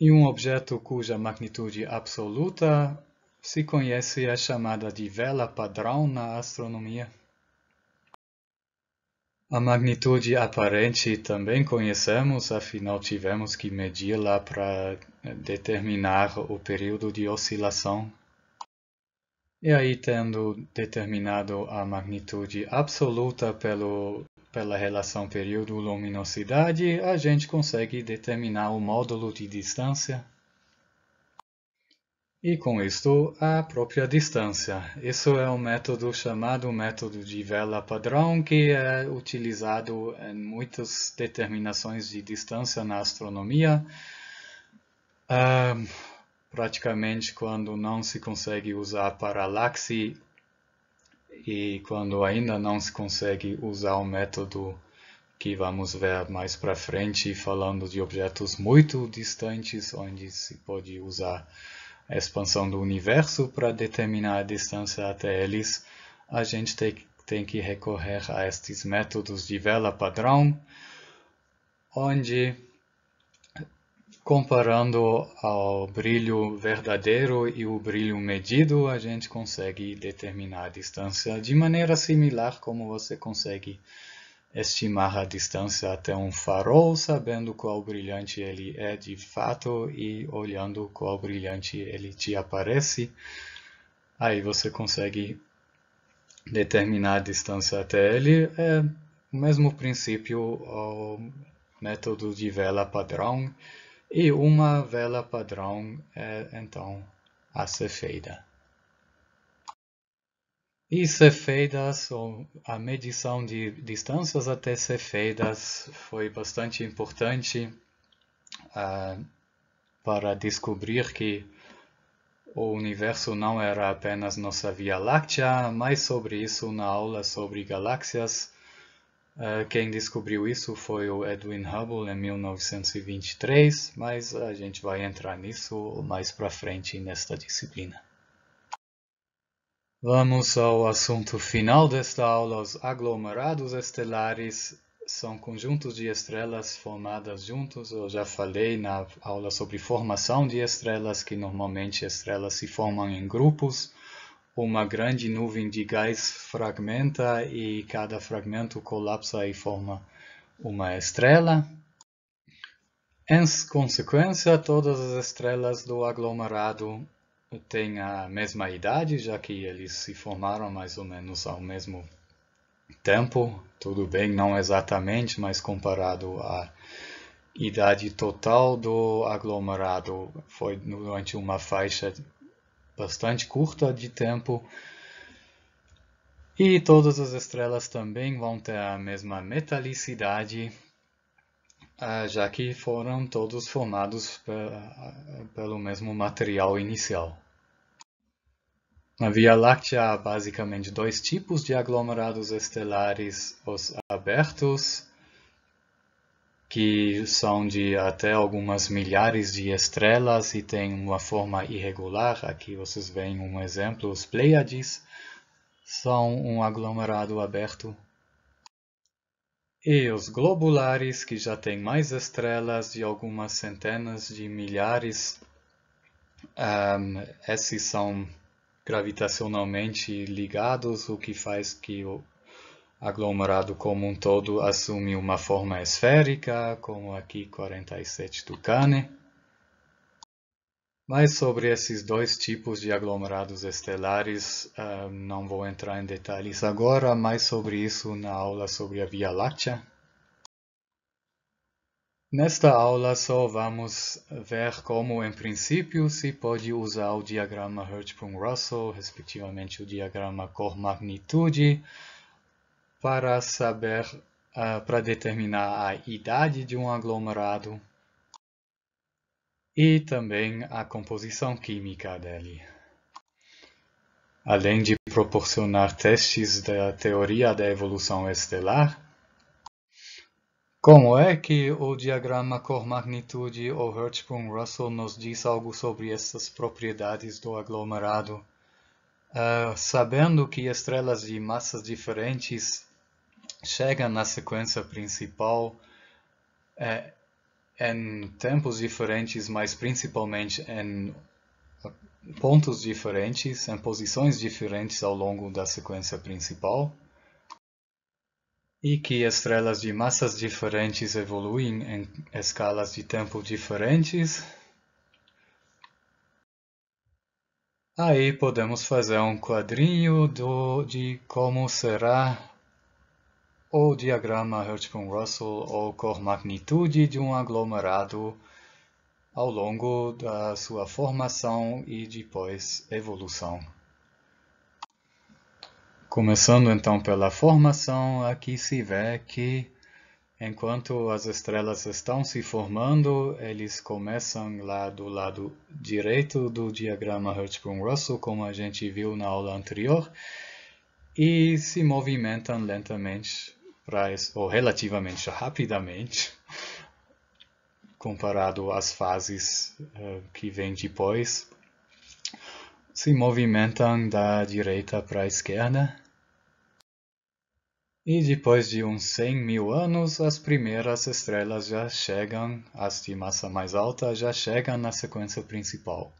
B: E um objeto cuja magnitude absoluta se conhece é chamada de vela padrão na astronomia. A magnitude aparente também conhecemos, afinal tivemos que medi-la para eh, determinar o período de oscilação. E aí, tendo determinado a magnitude absoluta pelo, pela relação período-luminosidade, a gente consegue determinar o módulo de distância e com isto a própria distância. Isso é um método chamado método de vela padrão que é utilizado em muitas determinações de distância na astronomia. Um, praticamente quando não se consegue usar paralaxe e quando ainda não se consegue usar o método que vamos ver mais para frente falando de objetos muito distantes onde se pode usar a expansão do universo para determinar a distância até eles, a gente tem, tem que recorrer a estes métodos de vela padrão, onde comparando ao brilho verdadeiro e o brilho medido, a gente consegue determinar a distância de maneira similar como você consegue estimar a distância até um farol, sabendo qual brilhante ele é de fato e olhando qual brilhante ele te aparece. Aí você consegue determinar a distância até ele. É o mesmo princípio ao método de vela padrão. E uma vela padrão é então a ser feita. Isso é feitas, a medição de distâncias até ser feitas foi bastante importante uh, para descobrir que o universo não era apenas nossa Via Láctea, mais sobre isso na aula sobre galáxias. Uh, quem descobriu isso foi o Edwin Hubble em 1923, mas a gente vai entrar nisso mais para frente nesta disciplina. Vamos ao assunto final desta aula. Os aglomerados estelares são conjuntos de estrelas formadas juntos. Eu já falei na aula sobre formação de estrelas, que normalmente estrelas se formam em grupos. Uma grande nuvem de gás fragmenta e cada fragmento colapsa e forma uma estrela. Em consequência, todas as estrelas do aglomerado têm a mesma idade, já que eles se formaram mais ou menos ao mesmo tempo. Tudo bem, não exatamente, mas comparado à idade total do aglomerado, foi durante uma faixa bastante curta de tempo. E todas as estrelas também vão ter a mesma metalicidade, ah, já que foram todos formados pelo mesmo material inicial. Na Via Láctea há basicamente dois tipos de aglomerados estelares, os abertos, que são de até algumas milhares de estrelas e têm uma forma irregular. Aqui vocês veem um exemplo, os Pleiades são um aglomerado aberto. E os globulares, que já têm mais estrelas de algumas centenas de milhares, um, esses são gravitacionalmente ligados, o que faz que o aglomerado como um todo assume uma forma esférica, como aqui 47 do Mas sobre esses dois tipos de aglomerados estelares, ah, não vou entrar em detalhes agora, mais sobre isso na aula sobre a Via Láctea, Nesta aula só vamos ver como, em princípio, se pode usar o diagrama Hertzsprung-Russell, respectivamente o diagrama cor-magnitude, para saber, uh, para determinar a idade de um aglomerado e também a composição química dele. Além de proporcionar testes da teoria da evolução estelar, como é que o diagrama cor magnitude ou Hertzsprung-Russell nos diz algo sobre essas propriedades do aglomerado? Uh, sabendo que estrelas de massas diferentes chegam na sequência principal é, em tempos diferentes, mas principalmente em ah, pontos diferentes, em posições diferentes ao longo da sequência principal e que estrelas de massas diferentes evoluem em escalas de tempo diferentes. Aí podemos fazer um quadrinho do, de como será o diagrama Hertzsprung-Russell ou cor-magnitude de um aglomerado ao longo da sua formação e depois evolução. Começando então pela formação, aqui se vê que enquanto as estrelas estão se formando, eles começam lá do lado direito do diagrama Hertzsprung-Russell, como a gente viu na aula anterior, e se movimentam lentamente, pra, ou relativamente rapidamente, comparado às fases uh, que vêm depois, se movimentam da direita para a esquerda e depois de uns 100 mil anos, as primeiras estrelas já chegam, as de massa mais alta já chegam na sequência principal.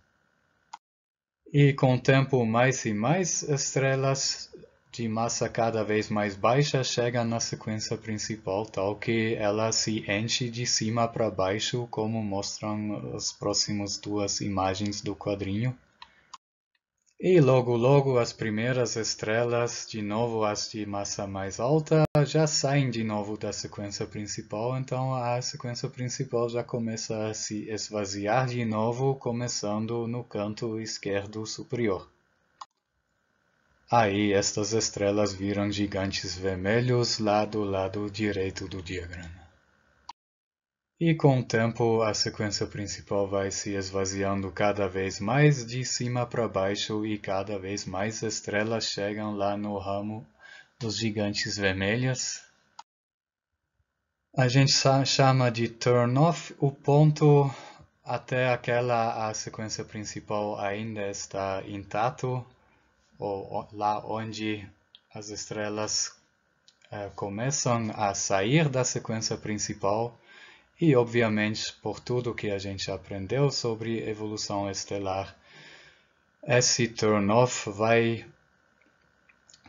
B: E com o tempo, mais e mais estrelas de massa cada vez mais baixa chegam na sequência principal, tal que ela se enche de cima para baixo, como mostram as próximas duas imagens do quadrinho. E logo logo as primeiras estrelas, de novo as de massa mais alta, já saem de novo da sequência principal, então a sequência principal já começa a se esvaziar de novo, começando no canto esquerdo superior. Aí estas estrelas viram gigantes vermelhos lá do lado direito do diagrama. E com o tempo, a sequência principal vai se esvaziando cada vez mais de cima para baixo e cada vez mais estrelas chegam lá no ramo dos gigantes vermelhas. A gente chama de turn off o ponto até aquela a sequência principal ainda está intacto ou lá onde as estrelas eh, começam a sair da sequência principal e, obviamente, por tudo que a gente aprendeu sobre evolução estelar, esse turn-off vai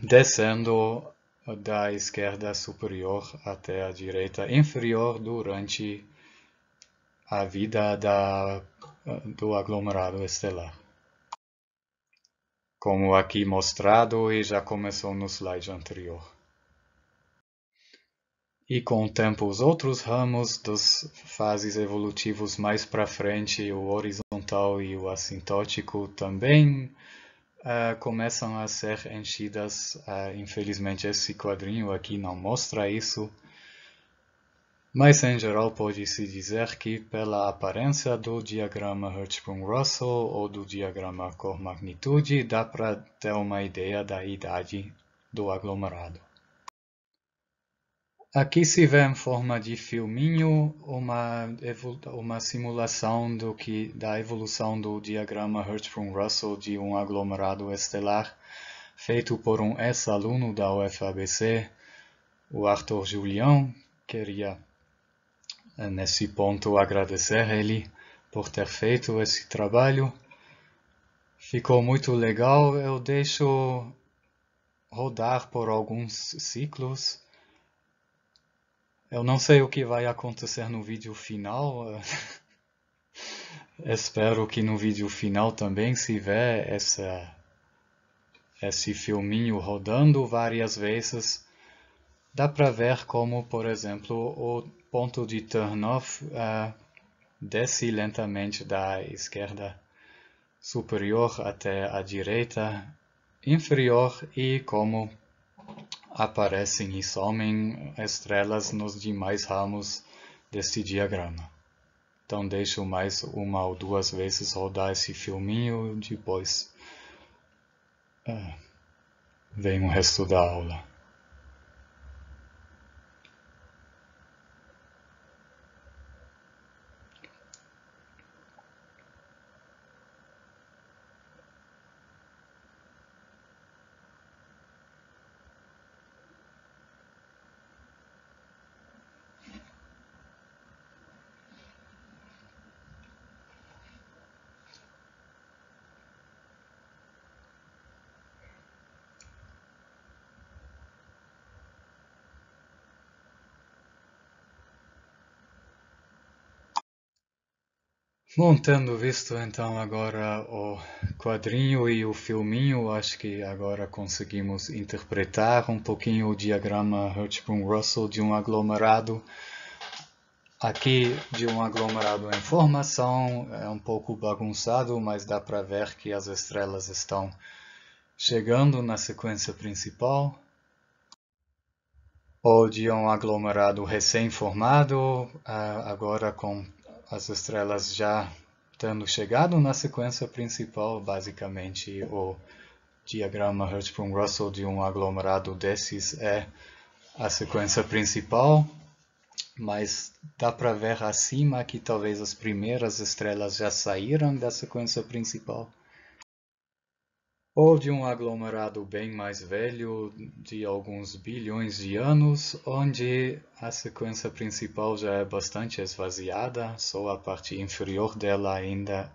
B: descendo da esquerda superior até a direita inferior durante a vida da, do aglomerado estelar. Como aqui mostrado e já começou no slide anterior e com o tempo os outros ramos dos fases evolutivos mais para frente, o horizontal e o assintótico também uh, começam a ser enchidas. Uh, infelizmente esse quadrinho aqui não mostra isso, mas em geral pode-se dizer que pela aparência do diagrama Hertzsprung-Russell ou do diagrama cor-magnitude dá para ter uma ideia da idade do aglomerado. Aqui se vê em forma de filminho uma, uma simulação do que, da evolução do diagrama Hertzsprung-Russell de um aglomerado estelar feito por um ex-aluno da UFABC, o Arthur Julião. Queria, eh, nesse ponto, agradecer ele por ter feito esse trabalho. Ficou muito legal. Eu deixo rodar por alguns ciclos eu não sei o que vai acontecer no vídeo final. Espero que no vídeo final também se vê essa, esse filminho rodando várias vezes. Dá para ver como, por exemplo, o ponto de turn-off uh, desce lentamente da esquerda superior até a direita inferior e como aparecem e somem estrelas nos demais ramos deste diagrama. Então deixo mais uma ou duas vezes rodar esse filminho, e depois eh, vem o resto da aula. Montando visto então agora o quadrinho e o filminho, acho que agora conseguimos interpretar um pouquinho o diagrama Hertzsprung-Russell de um aglomerado. Aqui de um aglomerado em formação, é um pouco bagunçado, mas dá para ver que as estrelas estão chegando na sequência principal. Ou de um aglomerado recém-formado, ah, agora com as estrelas já tendo chegado na sequência principal, basicamente o diagrama Hertzsprung-Russell de um aglomerado desses é a sequência principal, mas dá para ver acima que talvez as primeiras estrelas já saíram da sequência principal ou de um aglomerado bem mais velho de alguns bilhões de anos, onde a sequência principal já é bastante esvaziada, só a parte inferior dela ainda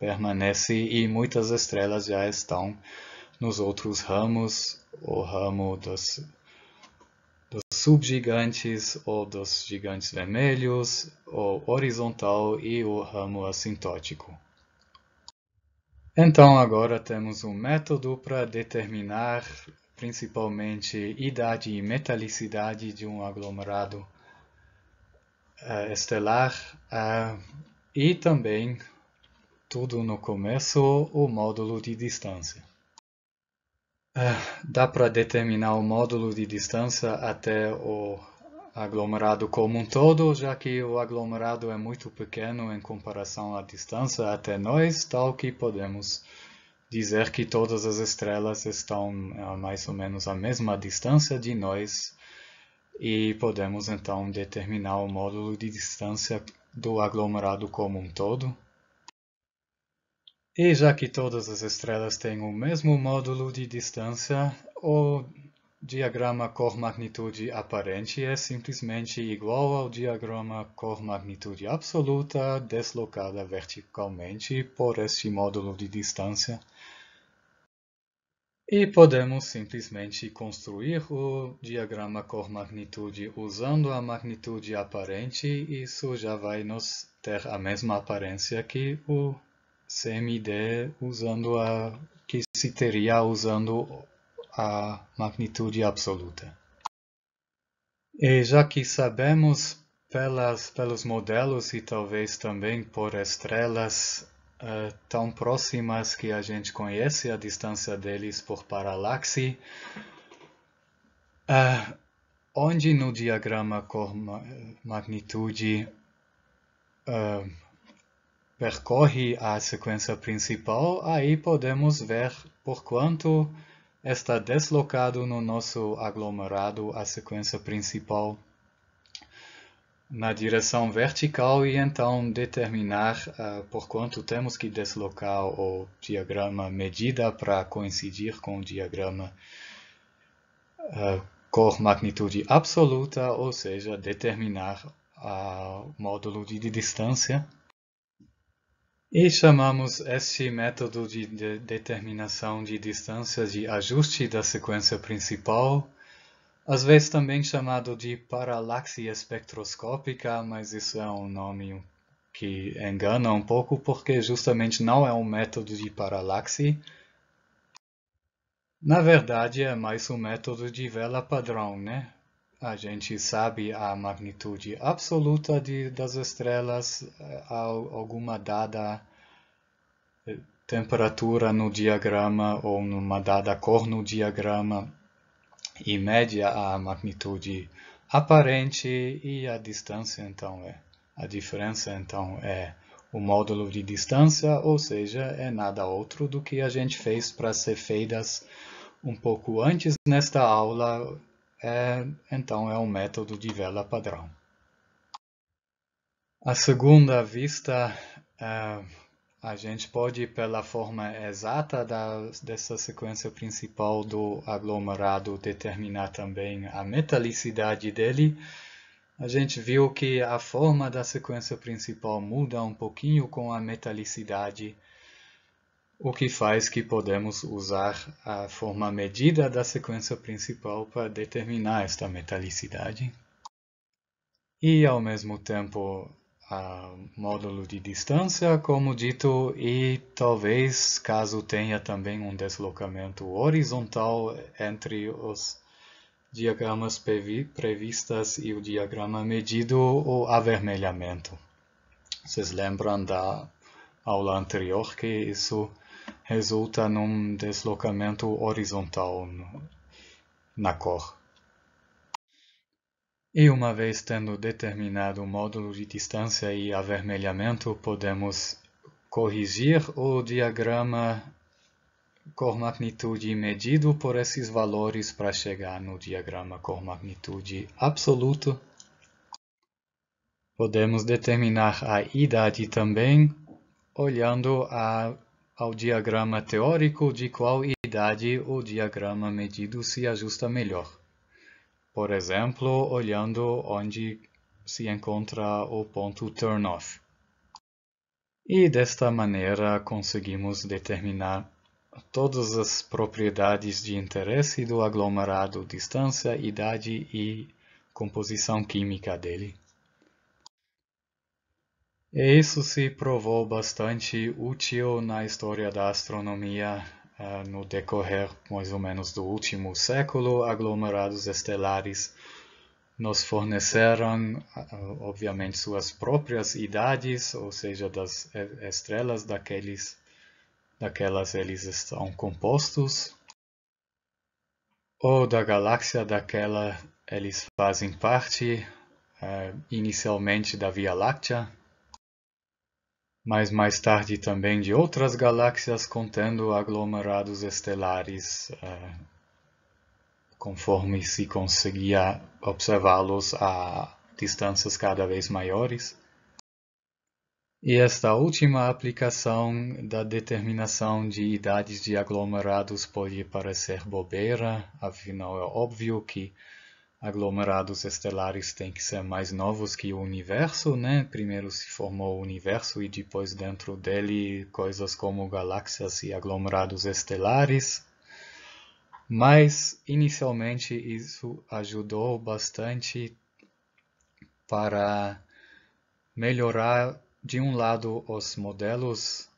B: permanece e muitas estrelas já estão nos outros ramos, o ramo dos, dos subgigantes ou dos gigantes vermelhos, o horizontal e o ramo assintótico. Então, agora temos um método para determinar principalmente idade e metalicidade de um aglomerado uh, estelar uh, e também, tudo no começo, o módulo de distância. Uh, dá para determinar o módulo de distância até o aglomerado como um todo, já que o aglomerado é muito pequeno em comparação à distância até nós, tal que podemos dizer que todas as estrelas estão a mais ou menos a mesma distância de nós e podemos então determinar o módulo de distância do aglomerado como um todo. E já que todas as estrelas têm o mesmo módulo de distância, o diagrama cor-magnitude aparente é simplesmente igual ao diagrama cor-magnitude absoluta deslocada verticalmente por este módulo de distância. E podemos simplesmente construir o diagrama cor-magnitude usando a magnitude aparente, isso já vai nos ter a mesma aparência que o CMD usando a que se teria usando a magnitude absoluta. E já que sabemos pelas, pelos modelos e talvez também por estrelas uh, tão próximas que a gente conhece a distância deles por paralaxe, uh, onde no diagrama cor magnitude uh, percorre a sequência principal, aí podemos ver por quanto está deslocado no nosso aglomerado a sequência principal na direção vertical e então determinar uh, por quanto temos que deslocar o diagrama medida para coincidir com o diagrama uh, cor magnitude absoluta, ou seja, determinar ah, o módulo de distância e chamamos esse método de, de determinação de distâncias de ajuste da sequência principal, às vezes também chamado de paralaxe espectroscópica, mas isso é um nome que engana um pouco porque justamente não é um método de paralaxe. Na verdade, é mais um método de vela padrão, né? a gente sabe a magnitude absoluta de, das estrelas eh, a alguma dada eh, temperatura no diagrama ou numa dada cor no diagrama e média a magnitude aparente e a distância então é a diferença então é o módulo de distância, ou seja, é nada outro do que a gente fez para ser feitas um pouco antes nesta aula é, então é um método de vela padrão. A segunda vista, é, a gente pode, pela forma exata da, dessa sequência principal do aglomerado, determinar também a metalicidade dele. A gente viu que a forma da sequência principal muda um pouquinho com a metalicidade, o que faz que podemos usar a forma medida da sequência principal para determinar esta metalicidade. E, ao mesmo tempo, a módulo de distância, como dito, e talvez, caso tenha também um deslocamento horizontal entre os diagramas previstas e o diagrama medido, o avermelhamento. Vocês lembram da aula anterior que isso resulta num deslocamento horizontal na cor. E uma vez tendo determinado o módulo de distância e avermelhamento, podemos corrigir o diagrama cor magnitude medido por esses valores para chegar no diagrama cor magnitude absoluto. Podemos determinar a idade também olhando a ao diagrama teórico de qual idade o diagrama medido se ajusta melhor. Por exemplo, olhando onde se encontra o ponto turn-off. E desta maneira conseguimos determinar todas as propriedades de interesse do aglomerado, distância, idade e composição química dele. E isso se provou bastante útil na história da astronomia uh, no decorrer mais ou menos do último século. Aglomerados estelares nos forneceram, uh, obviamente, suas próprias idades, ou seja, das estrelas daqueles, daquelas eles estão compostos, ou da galáxia daquela eles fazem parte, uh, inicialmente da Via Láctea mas mais tarde também de outras galáxias contendo aglomerados estelares, é, conforme se conseguia observá-los a distâncias cada vez maiores. E esta última aplicação da determinação de idades de aglomerados pode parecer bobeira, afinal é óbvio que aglomerados estelares têm que ser mais novos que o universo, né? Primeiro se formou o universo e depois dentro dele coisas como galáxias e aglomerados estelares. Mas inicialmente isso ajudou bastante para melhorar de um lado os modelos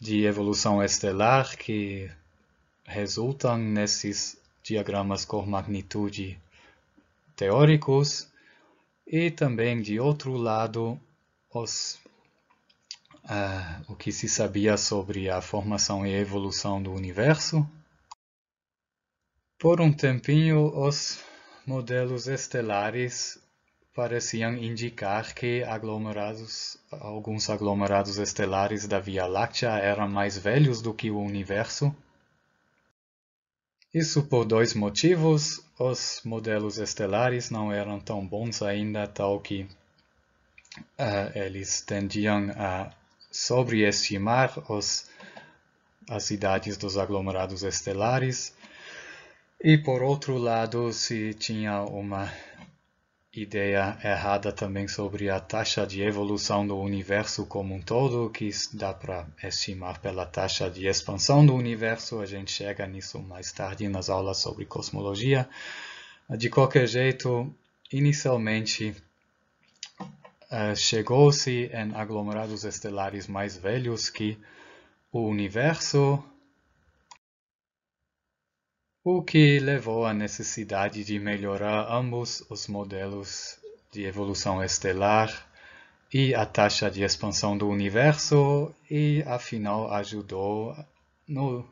B: de evolução estelar que resultam nesses diagramas com magnitude teóricos e também, de outro lado, os, uh, o que se sabia sobre a formação e evolução do universo. Por um tempinho, os modelos estelares pareciam indicar que aglomerados, alguns aglomerados estelares da Via Láctea eram mais velhos do que o universo, isso por dois motivos. Os modelos estelares não eram tão bons ainda, tal que uh, eles tendiam a sobreestimar os, as idades dos aglomerados estelares. E por outro lado, se tinha uma ideia errada também sobre a taxa de evolução do universo como um todo, que dá para estimar pela taxa de expansão do universo. A gente chega nisso mais tarde nas aulas sobre cosmologia. De qualquer jeito, inicialmente eh, chegou-se em aglomerados estelares mais velhos que o universo o que levou à necessidade de melhorar ambos os modelos de evolução estelar e a taxa de expansão do universo e, afinal, ajudou no,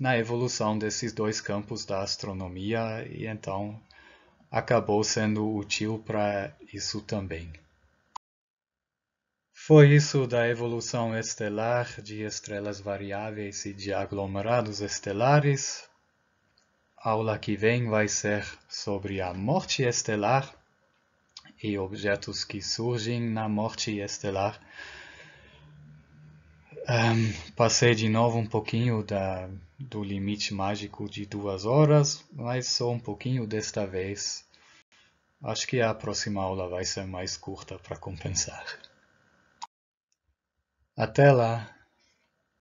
B: na evolução desses dois campos da astronomia e então acabou sendo útil para isso também. Foi isso da evolução estelar de estrelas variáveis e de aglomerados estelares aula que vem vai ser sobre a morte estelar e objetos que surgem na morte estelar. Um, passei de novo um pouquinho da, do limite mágico de duas horas, mas só um pouquinho desta vez. Acho que a próxima aula vai ser mais curta para compensar. Até lá!